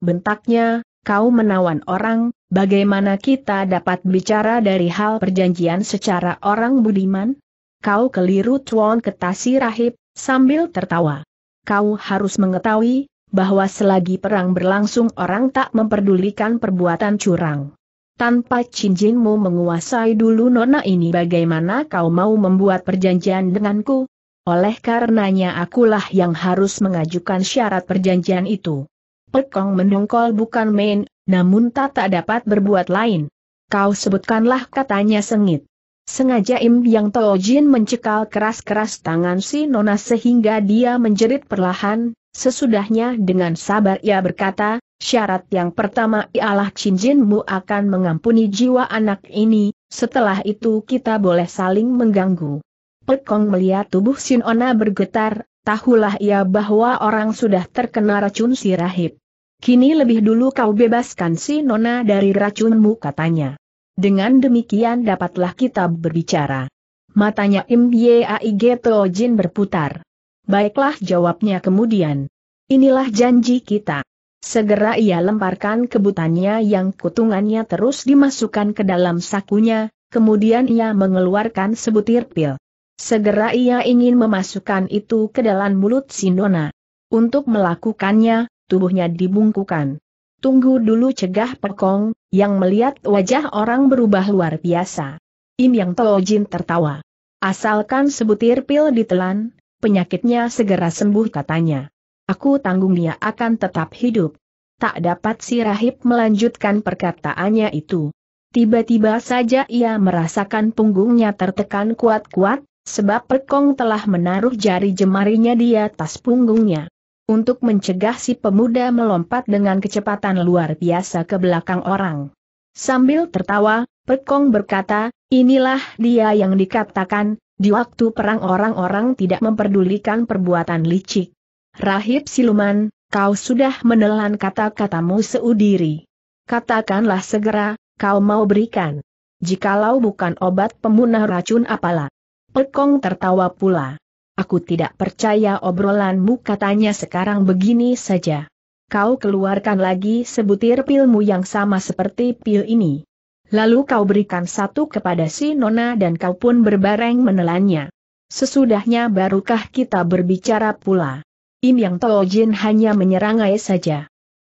Bentaknya, kau menawan orang, bagaimana kita dapat bicara dari hal perjanjian secara orang budiman? Kau keliru Chuan ketasi rahib, sambil tertawa kau harus mengetahui bahwa selagi perang berlangsung orang tak memperdulikan perbuatan curang. Tanpa cincinmu menguasai dulu nona ini bagaimana kau mau membuat perjanjian denganku? Oleh karenanya akulah yang harus mengajukan syarat perjanjian itu. Pekong mendongkol bukan main, namun tak tak dapat berbuat lain. Kau sebutkanlah katanya sengit. Sengaja Im Yang Tao Jin mencekal keras-keras tangan si Nona sehingga dia menjerit perlahan, sesudahnya dengan sabar ia berkata, syarat yang pertama ialah cincinmu akan mengampuni jiwa anak ini, setelah itu kita boleh saling mengganggu. Pekong melihat tubuh si Nona bergetar, tahulah ia bahwa orang sudah terkena racun si rahib. Kini lebih dulu kau bebaskan si Nona dari racunmu katanya. Dengan demikian dapatlah kita berbicara. Matanya Im Aige Tojin berputar. Baiklah jawabnya kemudian. Inilah janji kita. Segera ia lemparkan kebutannya yang kutungannya terus dimasukkan ke dalam sakunya, kemudian ia mengeluarkan sebutir pil. Segera ia ingin memasukkan itu ke dalam mulut Sinona. Untuk melakukannya, tubuhnya dibungkukan. Tunggu dulu cegah Pekong, yang melihat wajah orang berubah luar biasa. Im Yang Tojin tertawa. Asalkan sebutir pil ditelan, penyakitnya segera sembuh katanya. Aku tanggung dia akan tetap hidup. Tak dapat si Rahib melanjutkan perkataannya itu. Tiba-tiba saja ia merasakan punggungnya tertekan kuat-kuat, sebab Pekong telah menaruh jari jemarinya di atas punggungnya untuk mencegah si pemuda melompat dengan kecepatan luar biasa ke belakang orang. Sambil tertawa, Pekong berkata, inilah dia yang dikatakan, di waktu perang orang-orang tidak memperdulikan perbuatan licik. Rahib siluman, kau sudah menelan kata-katamu seudiri. Katakanlah segera, kau mau berikan. Jikalau bukan obat pemunah racun apalah. Pekong tertawa pula. Aku tidak percaya obrolanmu katanya sekarang begini saja. Kau keluarkan lagi sebutir pilmu yang sama seperti pil ini. Lalu kau berikan satu kepada si Nona dan kau pun berbareng menelannya. Sesudahnya barukah kita berbicara pula. Im Yang Tojin hanya menyerang ayah saja.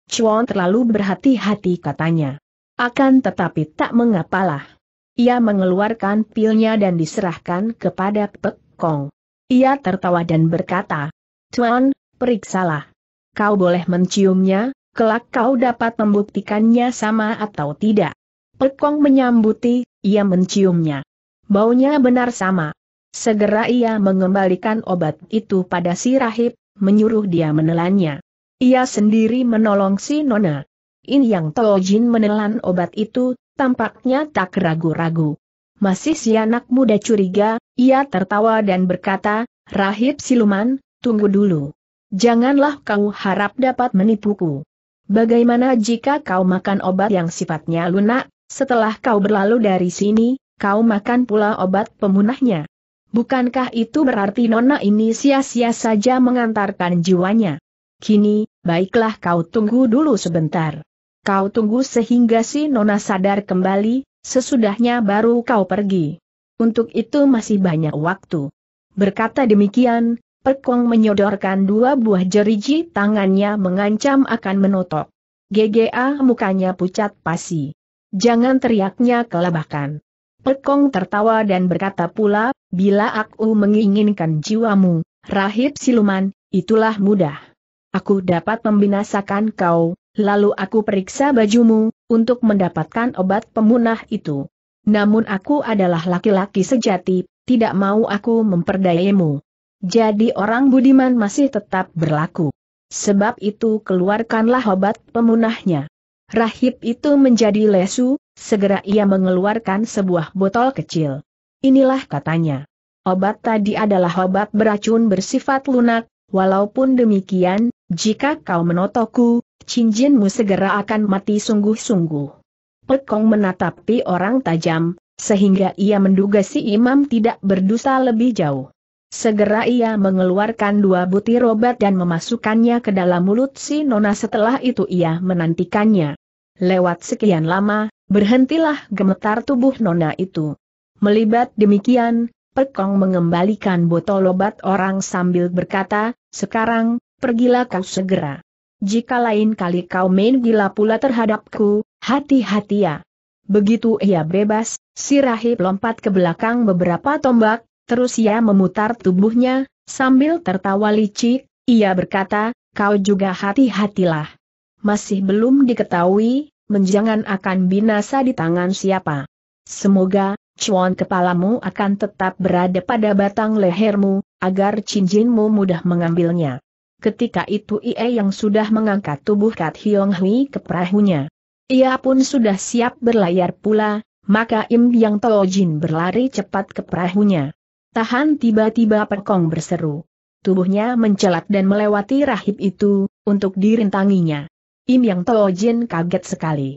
Chuan terlalu berhati-hati katanya. Akan tetapi tak mengapalah. Ia mengeluarkan pilnya dan diserahkan kepada Pek Kong. Ia tertawa dan berkata, Tuan, periksalah. Kau boleh menciumnya, kelak kau dapat membuktikannya sama atau tidak. Pekong menyambuti, ia menciumnya. Baunya benar sama. Segera ia mengembalikan obat itu pada si rahib, menyuruh dia menelannya. Ia sendiri menolong si Nona. In Yang Tojin menelan obat itu, tampaknya tak ragu-ragu masih si anak muda curiga, ia tertawa dan berkata, Rahib Siluman, tunggu dulu. Janganlah kau harap dapat menipuku. Bagaimana jika kau makan obat yang sifatnya lunak, setelah kau berlalu dari sini, kau makan pula obat pemunahnya? Bukankah itu berarti nona ini sia-sia saja mengantarkan jiwanya? Kini, baiklah kau tunggu dulu sebentar. Kau tunggu sehingga si nona sadar kembali, Sesudahnya baru kau pergi. Untuk itu masih banyak waktu. Berkata demikian, Perkong menyodorkan dua buah jeriji tangannya mengancam akan menotok. GGA mukanya pucat pasi. Jangan teriaknya kelabakan. Perkong tertawa dan berkata pula, bila aku menginginkan jiwamu, rahib siluman, itulah mudah. Aku dapat membinasakan kau, lalu aku periksa bajumu, untuk mendapatkan obat pemunah itu. Namun aku adalah laki-laki sejati, tidak mau aku memperdayamu. Jadi orang budiman masih tetap berlaku. Sebab itu keluarkanlah obat pemunahnya. Rahib itu menjadi lesu, segera ia mengeluarkan sebuah botol kecil. Inilah katanya. Obat tadi adalah obat beracun bersifat lunak, walaupun demikian, jika kau menotoku, cincinmu segera akan mati sungguh-sungguh. Pekong menatapi orang tajam, sehingga ia menduga si imam tidak berdosa lebih jauh. Segera ia mengeluarkan dua butir obat dan memasukkannya ke dalam mulut si nona setelah itu ia menantikannya. Lewat sekian lama, berhentilah gemetar tubuh nona itu. Melibat demikian, Pekong mengembalikan botol obat orang sambil berkata, sekarang, pergilah kau segera. Jika lain kali kau main gila pula terhadapku, hati-hati ya. Begitu ia bebas, si rahib lompat ke belakang beberapa tombak, terus ia memutar tubuhnya, sambil tertawa licik, ia berkata, kau juga hati-hatilah. Masih belum diketahui, menjangan akan binasa di tangan siapa. Semoga, cuan kepalamu akan tetap berada pada batang lehermu, agar cincinmu mudah mengambilnya. Ketika itu Ie yang sudah mengangkat tubuh Kat Hiong Hui ke perahunya. Ia pun sudah siap berlayar pula, maka Im Yang Toojin berlari cepat ke perahunya. Tahan tiba-tiba Perkong berseru. Tubuhnya mencelat dan melewati rahib itu, untuk dirintanginya. Im Yang Toojin kaget sekali.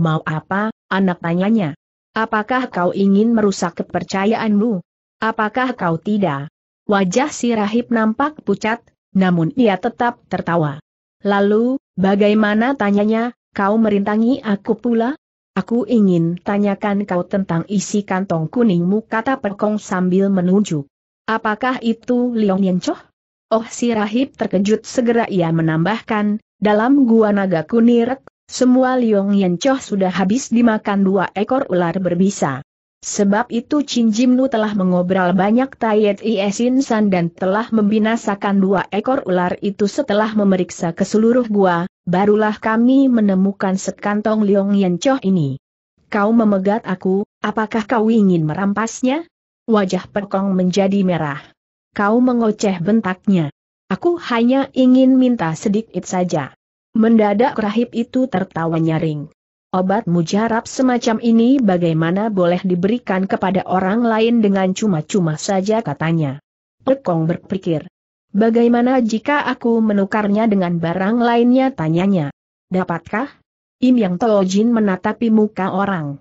Mau apa, anak tanyanya? Apakah kau ingin merusak kepercayaanmu? Apakah kau tidak? Wajah si rahib nampak pucat, namun ia tetap tertawa. Lalu, bagaimana tanyanya, kau merintangi aku pula? Aku ingin tanyakan kau tentang isi kantong kuningmu kata Perkong sambil menunjuk. Apakah itu Liong Choh? Oh si rahib terkejut segera ia menambahkan, dalam gua naga kunirek, semua Liong Choh sudah habis dimakan dua ekor ular berbisa. Sebab itu Chin Jim Nu telah mengobral banyak Tayet San dan telah membinasakan dua ekor ular itu setelah memeriksa ke seluruh gua, barulah kami menemukan sekantong Liong Yen Choh ini. Kau memegat aku, apakah kau ingin merampasnya? Wajah Perkong menjadi merah. Kau mengoceh bentaknya. Aku hanya ingin minta sedikit saja. Mendadak rahib itu tertawa nyaring. Obat mujarab semacam ini bagaimana boleh diberikan kepada orang lain dengan cuma-cuma saja katanya. Pekong berpikir. Bagaimana jika aku menukarnya dengan barang lainnya tanyanya. Dapatkah? Im Yang Tojin menatapi muka orang.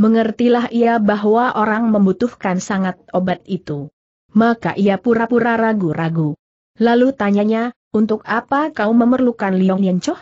Mengertilah ia bahwa orang membutuhkan sangat obat itu. Maka ia pura-pura ragu-ragu. Lalu tanyanya, untuk apa kau memerlukan Liong Yencoh?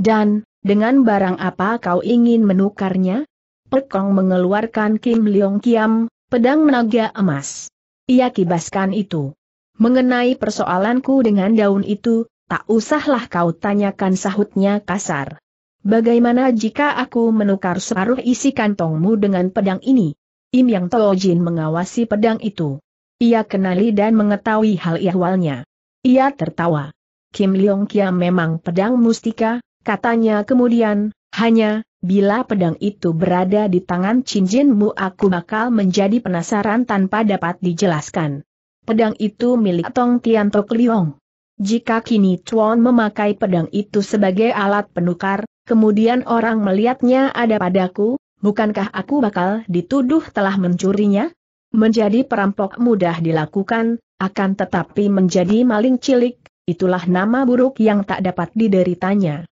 Dan, dengan barang apa kau ingin menukarnya? Pekong mengeluarkan Kim Leong Kiam, pedang naga emas. Ia kibaskan itu. Mengenai persoalanku dengan daun itu, tak usahlah kau tanyakan sahutnya kasar. Bagaimana jika aku menukar separuh isi kantongmu dengan pedang ini? Im Yang Jin mengawasi pedang itu. Ia kenali dan mengetahui hal ihwalnya. Ia tertawa. Kim Leong Kiam memang pedang mustika, Katanya kemudian, hanya, bila pedang itu berada di tangan cincinmu aku bakal menjadi penasaran tanpa dapat dijelaskan. Pedang itu milik Tong Tian Tok Liong. Jika kini Chuan memakai pedang itu sebagai alat penukar, kemudian orang melihatnya ada padaku, bukankah aku bakal dituduh telah mencurinya? Menjadi perampok mudah dilakukan, akan tetapi menjadi maling cilik, itulah nama buruk yang tak dapat dideritanya.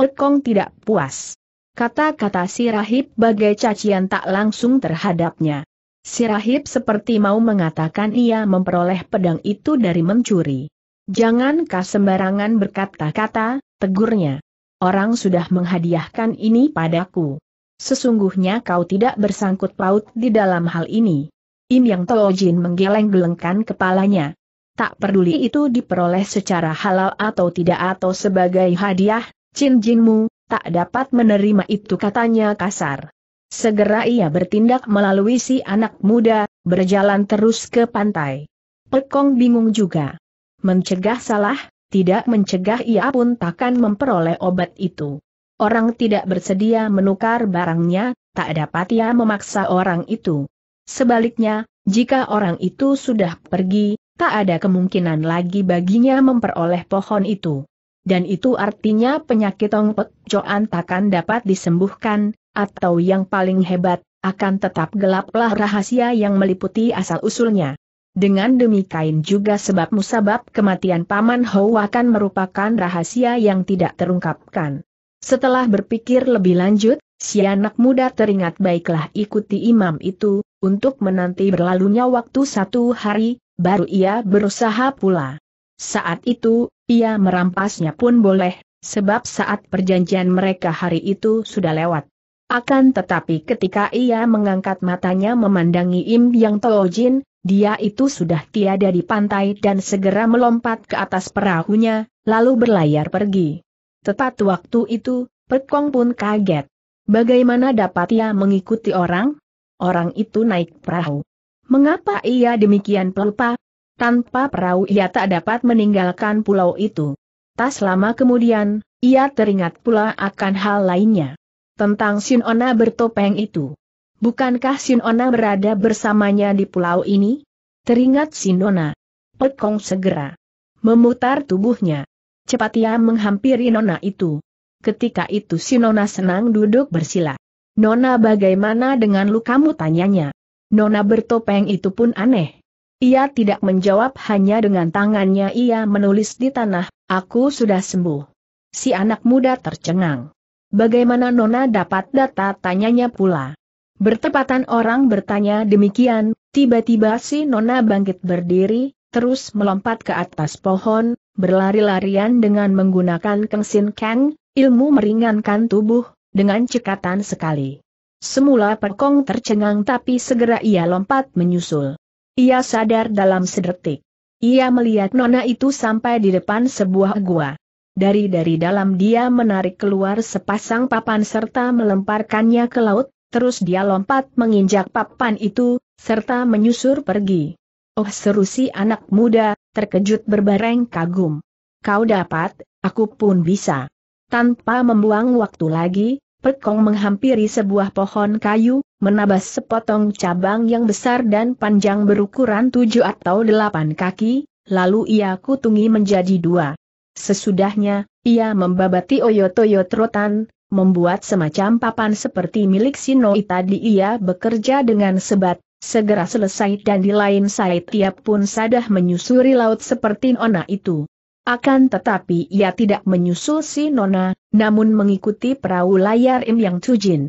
Pekong tidak puas. Kata-kata si Rahib bagai cacian tak langsung terhadapnya. Si Rahib seperti mau mengatakan ia memperoleh pedang itu dari mencuri. Jangan kah sembarangan berkata-kata, tegurnya. Orang sudah menghadiahkan ini padaku. Sesungguhnya kau tidak bersangkut paut di dalam hal ini. Im Yang Tolojin menggeleng-gelengkan kepalanya. Tak peduli itu diperoleh secara halal atau tidak atau sebagai hadiah, Chin Jinmu, tak dapat menerima itu katanya kasar. Segera ia bertindak melalui si anak muda, berjalan terus ke pantai. Pekong bingung juga. Mencegah salah, tidak mencegah ia pun takkan memperoleh obat itu. Orang tidak bersedia menukar barangnya, tak dapat ia memaksa orang itu. Sebaliknya, jika orang itu sudah pergi, tak ada kemungkinan lagi baginya memperoleh pohon itu dan itu artinya penyakit ongpot Joan takkan dapat disembuhkan, atau yang paling hebat, akan tetap gelaplah rahasia yang meliputi asal-usulnya. Dengan demikian juga sebab musabab kematian Paman Hou akan merupakan rahasia yang tidak terungkapkan. Setelah berpikir lebih lanjut, si anak muda teringat baiklah ikuti imam itu, untuk menanti berlalunya waktu satu hari, baru ia berusaha pula. Saat itu, ia merampasnya pun boleh, sebab saat perjanjian mereka hari itu sudah lewat. Akan tetapi ketika ia mengangkat matanya memandangi Im Yang Toojin, dia itu sudah tiada di pantai dan segera melompat ke atas perahunya, lalu berlayar pergi. Tepat waktu itu, Pekong pun kaget. Bagaimana dapat ia mengikuti orang? Orang itu naik perahu. Mengapa ia demikian pelupa? Tanpa perahu ia tak dapat meninggalkan pulau itu. Tak lama kemudian, ia teringat pula akan hal lainnya. Tentang Sinona bertopeng itu. Bukankah Sinona berada bersamanya di pulau ini? Teringat Sinona. Pekong segera memutar tubuhnya. Cepat ia menghampiri Nona itu. Ketika itu si Nona senang duduk bersila. Nona bagaimana dengan lukamu tanyanya. Nona bertopeng itu pun aneh. Ia tidak menjawab hanya dengan tangannya ia menulis di tanah, aku sudah sembuh. Si anak muda tercengang. Bagaimana Nona dapat data tanyanya pula. Bertepatan orang bertanya demikian, tiba-tiba si Nona bangkit berdiri, terus melompat ke atas pohon, berlari-larian dengan menggunakan kengsin keng, ilmu meringankan tubuh, dengan cekatan sekali. Semula perkong tercengang tapi segera ia lompat menyusul. Ia sadar dalam sedetik. Ia melihat nona itu sampai di depan sebuah gua. Dari-dari dalam dia menarik keluar sepasang papan serta melemparkannya ke laut, terus dia lompat menginjak papan itu, serta menyusur pergi. Oh seru si anak muda, terkejut berbareng kagum. Kau dapat, aku pun bisa. Tanpa membuang waktu lagi, Pekong menghampiri sebuah pohon kayu, menabas sepotong cabang yang besar dan panjang berukuran tujuh atau delapan kaki, lalu ia kutungi menjadi dua. Sesudahnya, ia membabati Oyotoyo Trotan, membuat semacam papan seperti milik Sinoi tadi ia bekerja dengan sebat, segera selesai dan di lain side tiap pun sadah menyusuri laut seperti ona itu. Akan tetapi ia tidak menyusul si Nona, namun mengikuti perahu layar Im Yang tujin.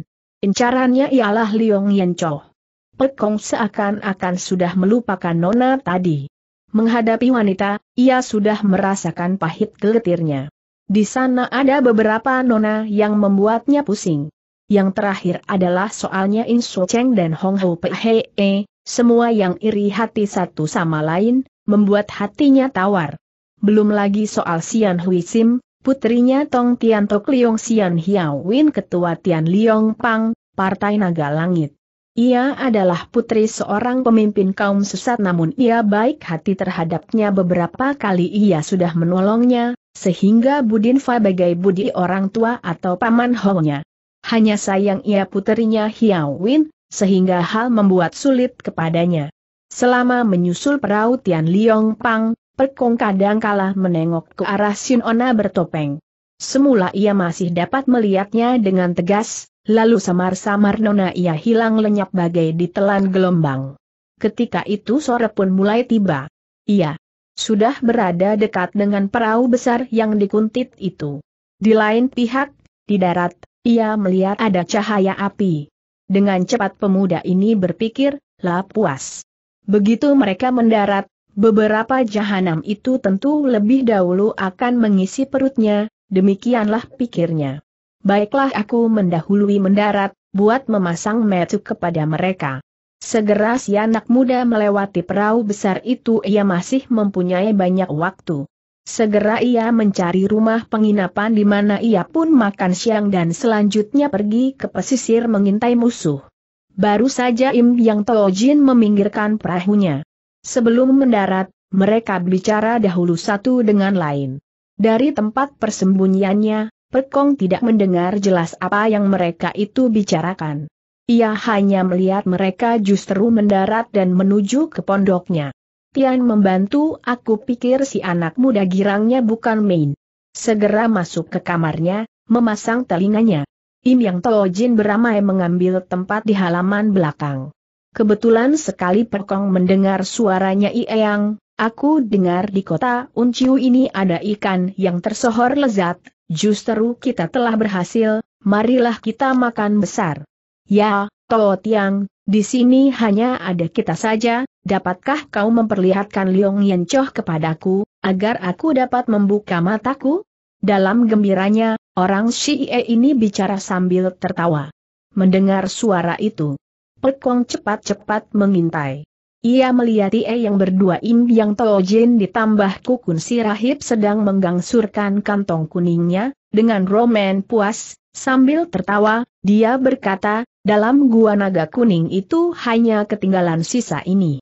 Incarannya ialah Liong Yen Cho. Pekong seakan-akan sudah melupakan Nona tadi. Menghadapi wanita, ia sudah merasakan pahit geletirnya. Di sana ada beberapa Nona yang membuatnya pusing. Yang terakhir adalah soalnya In Su Cheng dan Hong Ho Pei e, semua yang iri hati satu sama lain, membuat hatinya tawar belum lagi soal Sian Hui Sim, putrinya Tong Tian Tok Liong Sian Hiao Win ketua Tian Liong Pang, Partai Naga Langit. Ia adalah putri seorang pemimpin kaum sesat namun ia baik hati terhadapnya beberapa kali ia sudah menolongnya, sehingga Budin Fa bagai budi orang tua atau paman hongnya. Hanya sayang ia putrinya Hiao Win, sehingga hal membuat sulit kepadanya. Selama menyusul perahu Tian Liong Pang, kadang kalah menengok ke arah Sinona bertopeng. Semula ia masih dapat melihatnya dengan tegas, lalu samar-samar nona ia hilang lenyap bagai ditelan gelombang. Ketika itu sore pun mulai tiba. Ia sudah berada dekat dengan perahu besar yang dikuntit itu. Di lain pihak, di darat, ia melihat ada cahaya api. Dengan cepat pemuda ini berpikir, lah puas. Begitu mereka mendarat, Beberapa jahanam itu tentu lebih dahulu akan mengisi perutnya, demikianlah pikirnya. Baiklah aku mendahului mendarat, buat memasang metu kepada mereka. Segera si anak muda melewati perahu besar itu ia masih mempunyai banyak waktu. Segera ia mencari rumah penginapan di mana ia pun makan siang dan selanjutnya pergi ke pesisir mengintai musuh. Baru saja Im Yang Tojin meminggirkan perahunya. Sebelum mendarat, mereka bicara dahulu satu dengan lain. Dari tempat persembunyiannya, Pekong tidak mendengar jelas apa yang mereka itu bicarakan. Ia hanya melihat mereka justru mendarat dan menuju ke pondoknya. Tian membantu aku pikir si anak muda girangnya bukan main. Segera masuk ke kamarnya, memasang telinganya. Im Yang Tojin beramai mengambil tempat di halaman belakang. Kebetulan sekali Perkong mendengar suaranya Ieyang, aku dengar di kota Unciu ini ada ikan yang tersohor lezat, justru kita telah berhasil, marilah kita makan besar. Ya, Toh Tiang, di sini hanya ada kita saja, dapatkah kau memperlihatkan Liong Choh kepadaku, agar aku dapat membuka mataku? Dalam gembiranya, orang Shie ini bicara sambil tertawa. Mendengar suara itu, Pekong cepat-cepat mengintai. Ia melihat Ie yang berdua Im Yang Toojin ditambah Kukun sirahib sedang menggangsurkan kantong kuningnya, dengan roman puas, sambil tertawa, dia berkata, dalam gua naga kuning itu hanya ketinggalan sisa ini.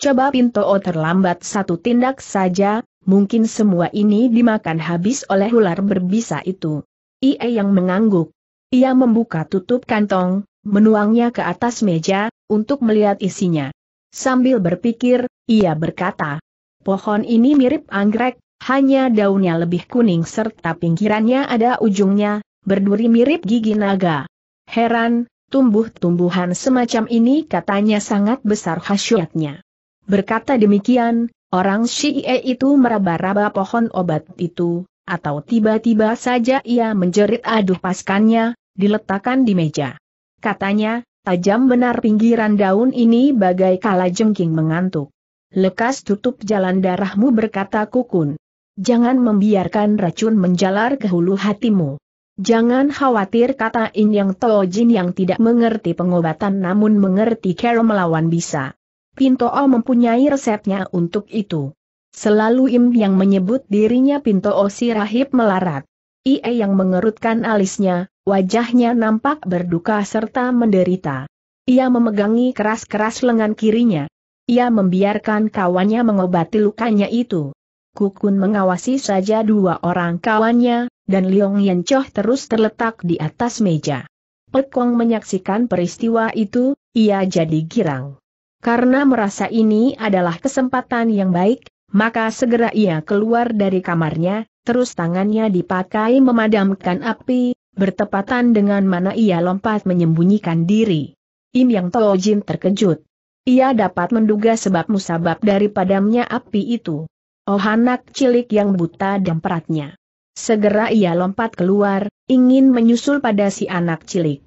Coba O terlambat satu tindak saja, mungkin semua ini dimakan habis oleh ular berbisa itu. Ie yang mengangguk. Ia membuka tutup kantong, menuangnya ke atas meja, untuk melihat isinya. Sambil berpikir, ia berkata, pohon ini mirip anggrek, hanya daunnya lebih kuning serta pinggirannya ada ujungnya, berduri mirip gigi naga. Heran, tumbuh-tumbuhan semacam ini katanya sangat besar khasiatnya. Berkata demikian, orang Syi'e itu meraba-raba pohon obat itu, atau tiba-tiba saja ia menjerit aduh paskannya, diletakkan di meja katanya, tajam benar pinggiran daun ini bagai kala jengking mengantuk. Lekas tutup jalan darahmu berkata kukun. Jangan membiarkan racun menjalar ke hulu hatimu. Jangan khawatir kata In Yang Tojin yang tidak mengerti pengobatan namun mengerti cara melawan bisa. Pinto O mempunyai resepnya untuk itu. Selalu Im yang menyebut dirinya Pinto O si rahib melarat. Ie yang mengerutkan alisnya, Wajahnya nampak berduka serta menderita. Ia memegangi keras-keras lengan kirinya. Ia membiarkan kawannya mengobati lukanya itu. Kukun mengawasi saja dua orang kawannya, dan Liong Yen Choh terus terletak di atas meja. Pekong menyaksikan peristiwa itu, ia jadi girang. Karena merasa ini adalah kesempatan yang baik, maka segera ia keluar dari kamarnya, terus tangannya dipakai memadamkan api, bertepatan dengan mana ia lompat menyembunyikan diri. Im Yang Tojin terkejut. Ia dapat menduga sebab musabab dari padamnya api itu. Oh anak cilik yang buta dan peratnya. Segera ia lompat keluar, ingin menyusul pada si anak cilik.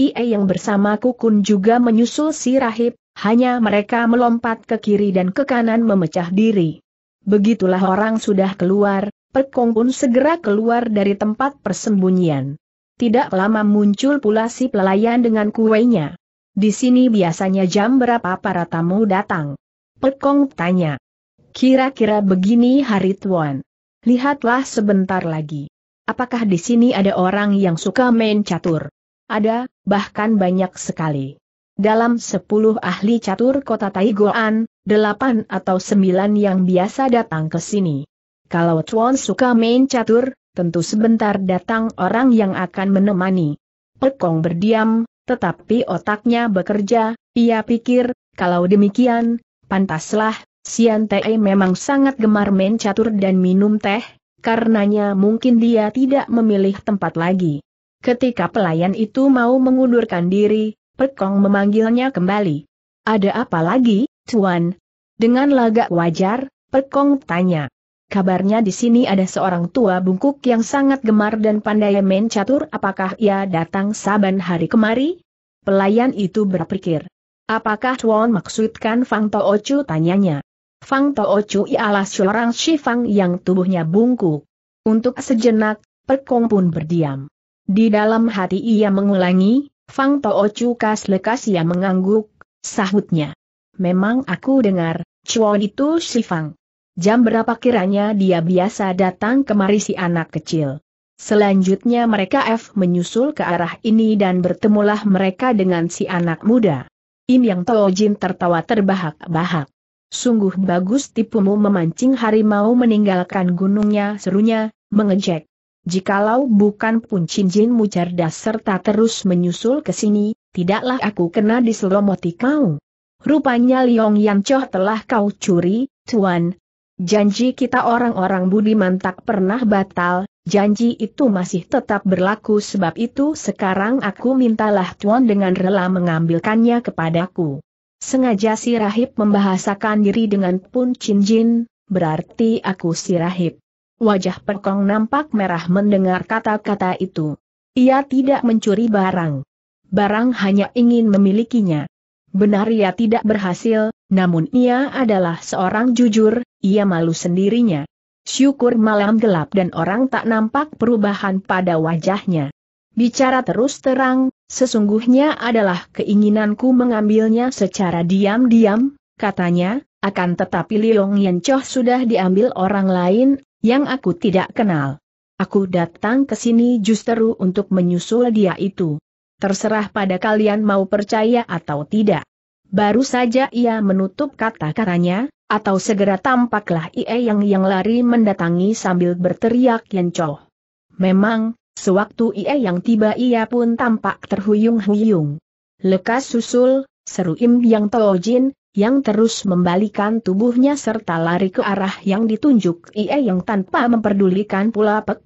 Ia yang bersama Kukun juga menyusul si Rahib, hanya mereka melompat ke kiri dan ke kanan memecah diri. Begitulah orang sudah keluar, Pekong pun segera keluar dari tempat persembunyian. Tidak lama muncul pula si pelayan dengan kuenya. Di sini biasanya jam berapa para tamu datang? Pekong tanya. Kira-kira begini hari tuan. Lihatlah sebentar lagi. Apakah di sini ada orang yang suka main catur? Ada, bahkan banyak sekali. Dalam sepuluh ahli catur kota Taigoan, delapan atau sembilan yang biasa datang ke sini. Kalau Tuan suka main catur, tentu sebentar datang orang yang akan menemani. Pekong berdiam, tetapi otaknya bekerja, ia pikir, kalau demikian, pantaslah, Sian memang sangat gemar main catur dan minum teh, karenanya mungkin dia tidak memilih tempat lagi. Ketika pelayan itu mau mengundurkan diri, Pekong memanggilnya kembali. Ada apa lagi, Tuan? Dengan lagak wajar, Pekong tanya. Kabarnya di sini ada seorang tua bungkuk yang sangat gemar dan pandai main catur apakah ia datang saban hari kemari? Pelayan itu berpikir. Apakah Chuan maksudkan Fang Toochu tanyanya. Fang Toochu ialah seorang Shifang yang tubuhnya bungkuk. Untuk sejenak, Perkong pun berdiam. Di dalam hati ia mengulangi, Fang Toochu kas lekas ia mengangguk, sahutnya. Memang aku dengar, Chuan itu Shifang jam berapa kiranya dia biasa datang kemari si anak kecil. Selanjutnya mereka F menyusul ke arah ini dan bertemulah mereka dengan si anak muda. Im Yang Tao Jin tertawa terbahak-bahak. Sungguh bagus tipumu memancing harimau meninggalkan gunungnya serunya, mengejek. Jikalau bukan pun Jin jinmu cerdas serta terus menyusul ke sini, tidaklah aku kena diselomoti kau. Rupanya Liong Yang Choh telah kau curi, Tuan, Janji kita orang-orang budiman tak pernah batal, janji itu masih tetap berlaku sebab itu sekarang aku mintalah Tuan dengan rela mengambilkannya kepadaku. Sengaja si Rahib membahasakan diri dengan pun Chin Jin, berarti aku si Rahib. Wajah Perkong nampak merah mendengar kata-kata itu. Ia tidak mencuri barang. Barang hanya ingin memilikinya. Benar ia tidak berhasil, namun ia adalah seorang jujur, ia malu sendirinya. Syukur malam gelap dan orang tak nampak perubahan pada wajahnya. Bicara terus terang, sesungguhnya adalah keinginanku mengambilnya secara diam-diam, katanya, akan tetapi Liong Yen Choh sudah diambil orang lain, yang aku tidak kenal. Aku datang ke sini justru untuk menyusul dia itu. Terserah pada kalian mau percaya atau tidak. Baru saja ia menutup kata-katanya, atau segera tampaklah Ie yang yang lari mendatangi sambil berteriak Yencoh. Memang, sewaktu Ie yang tiba ia pun tampak terhuyung-huyung. Lekas susul, seru Im Yang Toojin, yang terus membalikan tubuhnya serta lari ke arah yang ditunjuk Ie yang tanpa memperdulikan pula Pek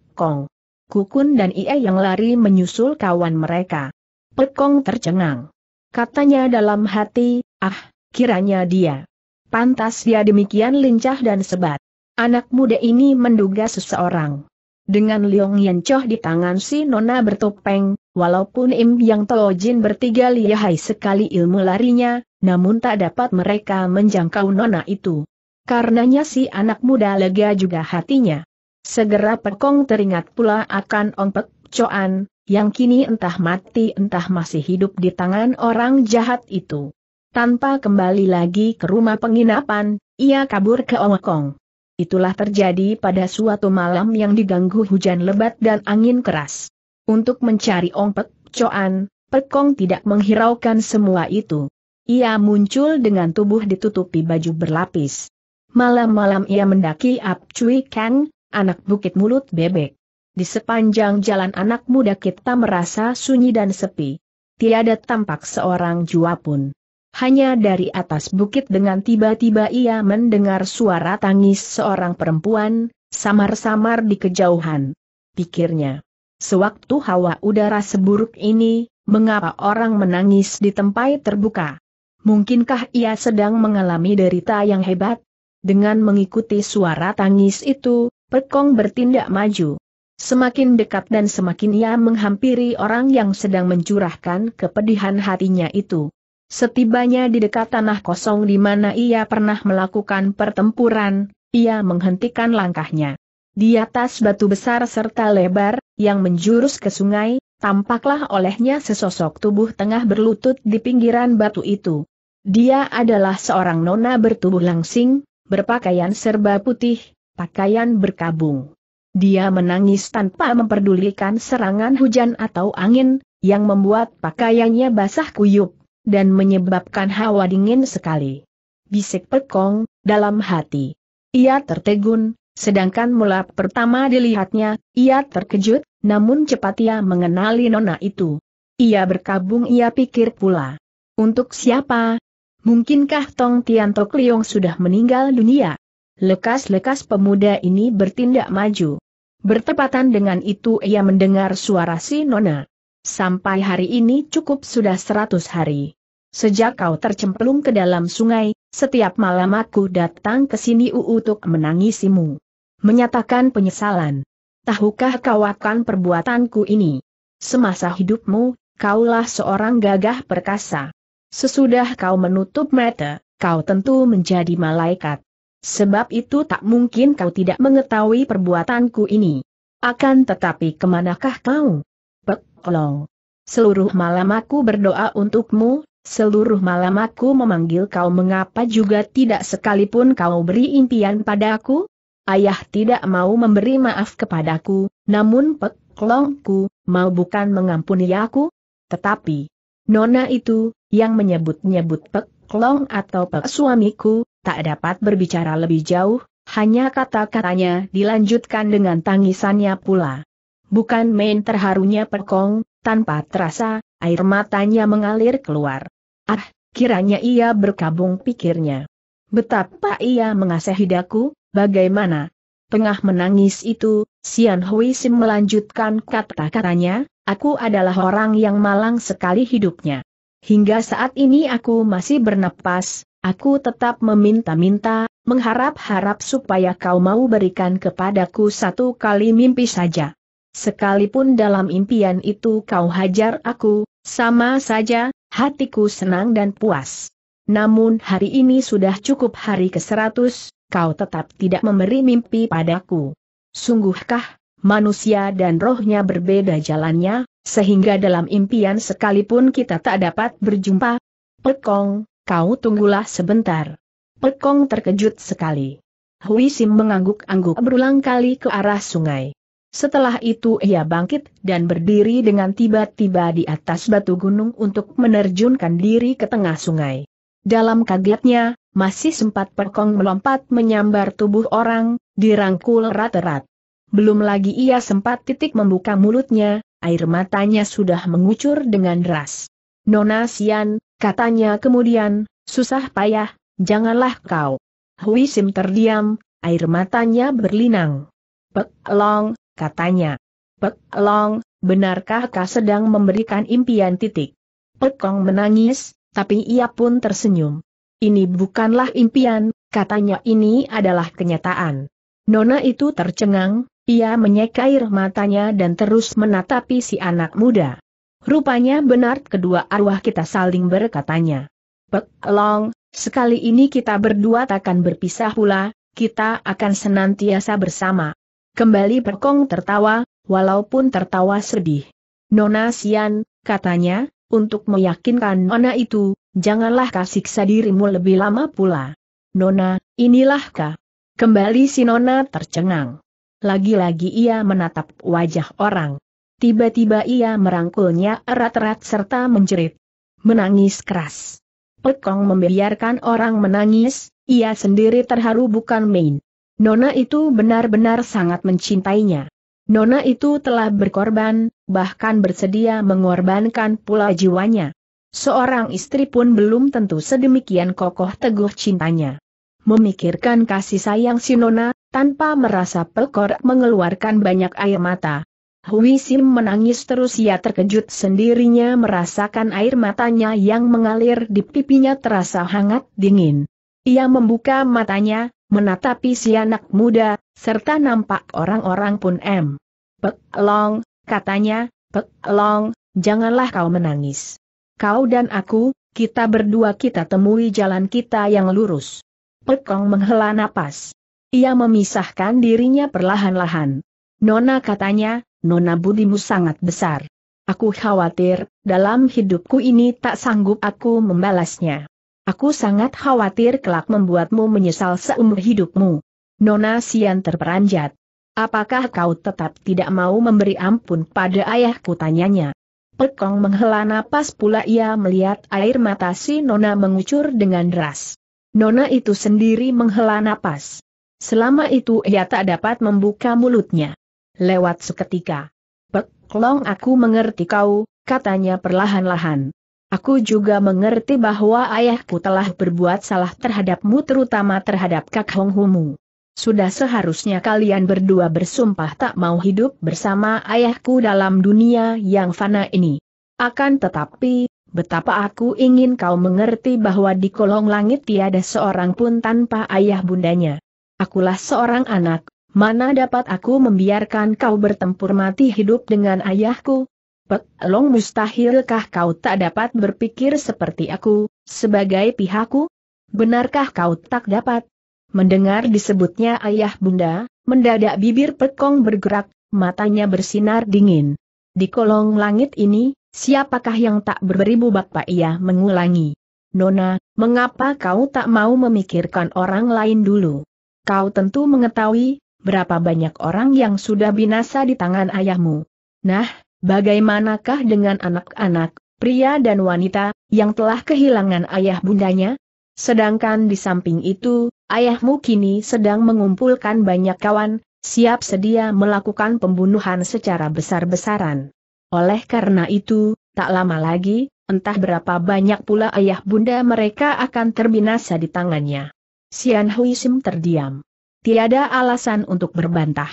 Kukun dan Ie yang lari menyusul kawan mereka. Pekong tercengang. Katanya dalam hati, ah, kiranya dia. Pantas dia demikian lincah dan sebat. Anak muda ini menduga seseorang. Dengan Liong Yan Choh di tangan si Nona bertopeng, walaupun Im Yang Tojin bertiga lihai sekali ilmu larinya, namun tak dapat mereka menjangkau Nona itu. Karenanya si anak muda lega juga hatinya. Segera Pekong teringat pula akan Ong Pek Coan, yang kini entah mati entah masih hidup di tangan orang jahat itu. Tanpa kembali lagi ke rumah penginapan, ia kabur ke Ongkong. Itulah terjadi pada suatu malam yang diganggu hujan lebat dan angin keras. Untuk mencari Ong Pek Coan, Pekong tidak menghiraukan semua itu. Ia muncul dengan tubuh ditutupi baju berlapis. Malam-malam ia mendaki Ap Cui Kang, anak bukit mulut bebek. Di sepanjang jalan anak muda kita merasa sunyi dan sepi. Tiada tampak seorang jua pun. Hanya dari atas bukit dengan tiba-tiba ia mendengar suara tangis seorang perempuan, samar-samar di kejauhan. Pikirnya. Sewaktu hawa udara seburuk ini, mengapa orang menangis di tempat terbuka? Mungkinkah ia sedang mengalami derita yang hebat? Dengan mengikuti suara tangis itu, Pekong bertindak maju. Semakin dekat dan semakin ia menghampiri orang yang sedang mencurahkan kepedihan hatinya itu. Setibanya di dekat tanah kosong di mana ia pernah melakukan pertempuran, ia menghentikan langkahnya. Di atas batu besar serta lebar, yang menjurus ke sungai, tampaklah olehnya sesosok tubuh tengah berlutut di pinggiran batu itu. Dia adalah seorang nona bertubuh langsing, berpakaian serba putih, pakaian berkabung. Dia menangis tanpa memperdulikan serangan hujan atau angin, yang membuat pakaiannya basah kuyup, dan menyebabkan hawa dingin sekali. Bisik Pekong, dalam hati. Ia tertegun, Sedangkan mula pertama dilihatnya, ia terkejut, namun cepat ia mengenali nona itu. Ia berkabung ia pikir pula. Untuk siapa? Mungkinkah Tong Tiantok Liong sudah meninggal dunia? Lekas-lekas pemuda ini bertindak maju. Bertepatan dengan itu ia mendengar suara si Nona. Sampai hari ini cukup sudah seratus hari. Sejak kau tercemplung ke dalam sungai, setiap malam aku datang ke sini untuk menangisimu. Menyatakan penyesalan. Tahukah kau akan perbuatanku ini? Semasa hidupmu, kaulah seorang gagah perkasa. Sesudah kau menutup mata, kau tentu menjadi malaikat. Sebab itu tak mungkin kau tidak mengetahui perbuatanku ini. Akan tetapi kemanakah kau? Peklong. Seluruh malam aku berdoa untukmu, seluruh malam aku memanggil kau mengapa juga tidak sekalipun kau beri impian padaku? Ayah tidak mau memberi maaf kepadaku, namun peklongku, mau bukan mengampuni aku? Tetapi, nona itu, yang menyebut-nyebut peklong atau pek suamiku, tak dapat berbicara lebih jauh, hanya kata-katanya dilanjutkan dengan tangisannya pula. Bukan main terharunya perkong, tanpa terasa, air matanya mengalir keluar. Ah, kiranya ia berkabung pikirnya. Betapa ia mengasihi daku, bagaimana? Tengah menangis itu, Sian Hui Sim melanjutkan kata-katanya, aku adalah orang yang malang sekali hidupnya. Hingga saat ini aku masih bernapas, Aku tetap meminta-minta, mengharap-harap supaya kau mau berikan kepadaku satu kali mimpi saja. Sekalipun dalam impian itu kau hajar aku, sama saja, hatiku senang dan puas. Namun hari ini sudah cukup hari ke-100, kau tetap tidak memberi mimpi padaku. Sungguhkah, manusia dan rohnya berbeda jalannya, sehingga dalam impian sekalipun kita tak dapat berjumpa? Pekong, kau tunggulah sebentar. Pekong terkejut sekali. Hui Sim mengangguk-angguk berulang kali ke arah sungai. Setelah itu ia bangkit dan berdiri dengan tiba-tiba di atas batu gunung untuk menerjunkan diri ke tengah sungai. Dalam kagetnya, masih sempat Pekong melompat menyambar tubuh orang, dirangkul rat-rat. Belum lagi ia sempat titik membuka mulutnya, air matanya sudah mengucur dengan deras. Nona Sian, Katanya kemudian, susah payah, janganlah kau. Hui Sim terdiam, air matanya berlinang. Pek Long, katanya. Pek Long, benarkah kau sedang memberikan impian titik? Long menangis, tapi ia pun tersenyum. Ini bukanlah impian, katanya ini adalah kenyataan. Nona itu tercengang, ia menyeka air matanya dan terus menatapi si anak muda. Rupanya benar kedua arwah kita saling berkatanya. Pek Long, sekali ini kita berdua takkan berpisah pula, kita akan senantiasa bersama. Kembali Perkong tertawa, walaupun tertawa sedih. Nona Sian, katanya, untuk meyakinkan Nona itu, janganlah kasih dirimu lebih lama pula. Nona, inilah kah? Kembali si Nona tercengang. Lagi-lagi ia menatap wajah orang. Tiba-tiba ia merangkulnya erat-erat serta menjerit. Menangis keras. Pekong membiarkan orang menangis, ia sendiri terharu bukan main. Nona itu benar-benar sangat mencintainya. Nona itu telah berkorban, bahkan bersedia mengorbankan pula jiwanya. Seorang istri pun belum tentu sedemikian kokoh teguh cintanya. Memikirkan kasih sayang si Nona, tanpa merasa pekor mengeluarkan banyak air mata. Hui Sim menangis terus ia terkejut sendirinya merasakan air matanya yang mengalir di pipinya terasa hangat dingin. Ia membuka matanya, menatapi si anak muda, serta nampak orang-orang pun M. Pek Long, katanya, Pek Long, janganlah kau menangis. Kau dan aku, kita berdua kita temui jalan kita yang lurus. Long menghela napas. Ia memisahkan dirinya perlahan-lahan. Nona katanya, Nona budimu sangat besar. Aku khawatir, dalam hidupku ini tak sanggup aku membalasnya. Aku sangat khawatir kelak membuatmu menyesal seumur hidupmu. Nona Sian terperanjat. Apakah kau tetap tidak mau memberi ampun pada ayahku tanyanya? Pekong menghela napas pula ia melihat air mata si Nona mengucur dengan deras. Nona itu sendiri menghela napas. Selama itu ia tak dapat membuka mulutnya. Lewat seketika. Beklong aku mengerti kau, katanya perlahan-lahan. Aku juga mengerti bahwa ayahku telah berbuat salah terhadapmu terutama terhadap Kak Hong Humu. Sudah seharusnya kalian berdua bersumpah tak mau hidup bersama ayahku dalam dunia yang fana ini. Akan tetapi, betapa aku ingin kau mengerti bahwa di kolong langit tiada seorang pun tanpa ayah bundanya. Akulah seorang anak, Mana dapat aku membiarkan kau bertempur mati hidup dengan ayahku? Pek, long mustahilkah kau tak dapat berpikir seperti aku, sebagai pihakku? Benarkah kau tak dapat? Mendengar disebutnya ayah bunda, mendadak bibir pekong bergerak, matanya bersinar dingin. Di kolong langit ini, siapakah yang tak berberibu bapak ia mengulangi? Nona, mengapa kau tak mau memikirkan orang lain dulu? Kau tentu mengetahui, berapa banyak orang yang sudah binasa di tangan ayahmu. Nah, bagaimanakah dengan anak-anak, pria dan wanita, yang telah kehilangan ayah bundanya? Sedangkan di samping itu, ayahmu kini sedang mengumpulkan banyak kawan, siap sedia melakukan pembunuhan secara besar-besaran. Oleh karena itu, tak lama lagi, entah berapa banyak pula ayah bunda mereka akan terbinasa di tangannya. Sian Hui Sim terdiam. Tiada alasan untuk berbantah.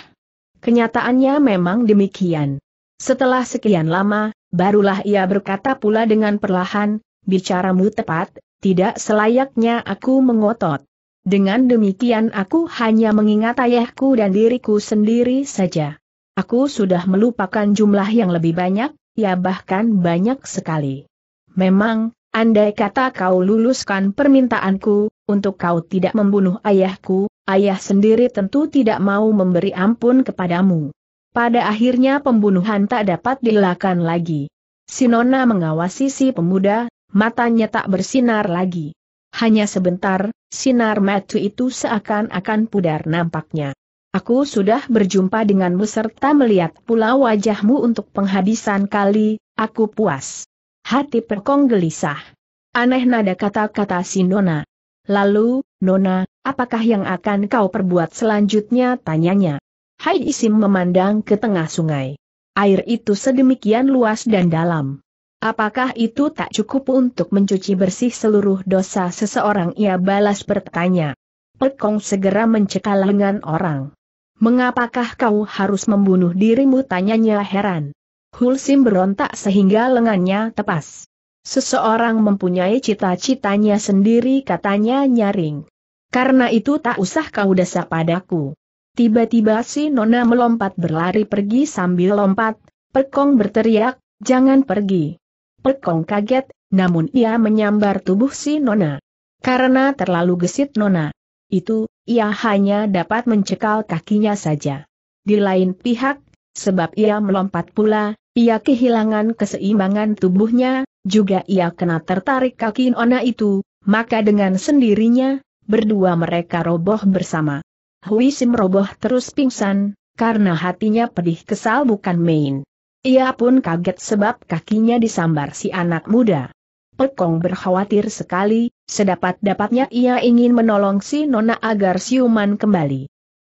Kenyataannya memang demikian. Setelah sekian lama, barulah ia berkata pula dengan perlahan, bicaramu tepat, tidak selayaknya aku mengotot. Dengan demikian aku hanya mengingat ayahku dan diriku sendiri saja. Aku sudah melupakan jumlah yang lebih banyak, ya bahkan banyak sekali. Memang, andai kata kau luluskan permintaanku, untuk kau tidak membunuh ayahku, ayah sendiri tentu tidak mau memberi ampun kepadamu. Pada akhirnya pembunuhan tak dapat dilakukan lagi. Sinona mengawasi si pemuda, matanya tak bersinar lagi. Hanya sebentar, sinar mata itu seakan-akan pudar nampaknya. Aku sudah berjumpa denganmu serta melihat pula wajahmu untuk penghabisan kali, aku puas. Hati Perkong gelisah. Aneh nada kata-kata Sinona. Lalu, Nona, apakah yang akan kau perbuat selanjutnya? Tanyanya. Hai Isim memandang ke tengah sungai. Air itu sedemikian luas dan dalam. Apakah itu tak cukup untuk mencuci bersih seluruh dosa seseorang? Ia balas bertanya. Pekong segera mencekal lengan orang. Mengapakah kau harus membunuh dirimu? Tanyanya heran. Hulsim berontak sehingga lengannya tepas. Seseorang mempunyai cita-citanya sendiri katanya nyaring. Karena itu tak usah kau desa padaku. Tiba-tiba si Nona melompat berlari pergi sambil lompat, Pekong berteriak, jangan pergi. Pekong kaget, namun ia menyambar tubuh si Nona. Karena terlalu gesit Nona. Itu, ia hanya dapat mencekal kakinya saja. Di lain pihak, sebab ia melompat pula, ia kehilangan keseimbangan tubuhnya, juga ia kena tertarik kaki Nona itu, maka dengan sendirinya, berdua mereka roboh bersama. Hui Sim roboh terus pingsan, karena hatinya pedih kesal bukan main. Ia pun kaget sebab kakinya disambar si anak muda. Pekong berkhawatir sekali, sedapat-dapatnya ia ingin menolong si Nona agar siuman kembali.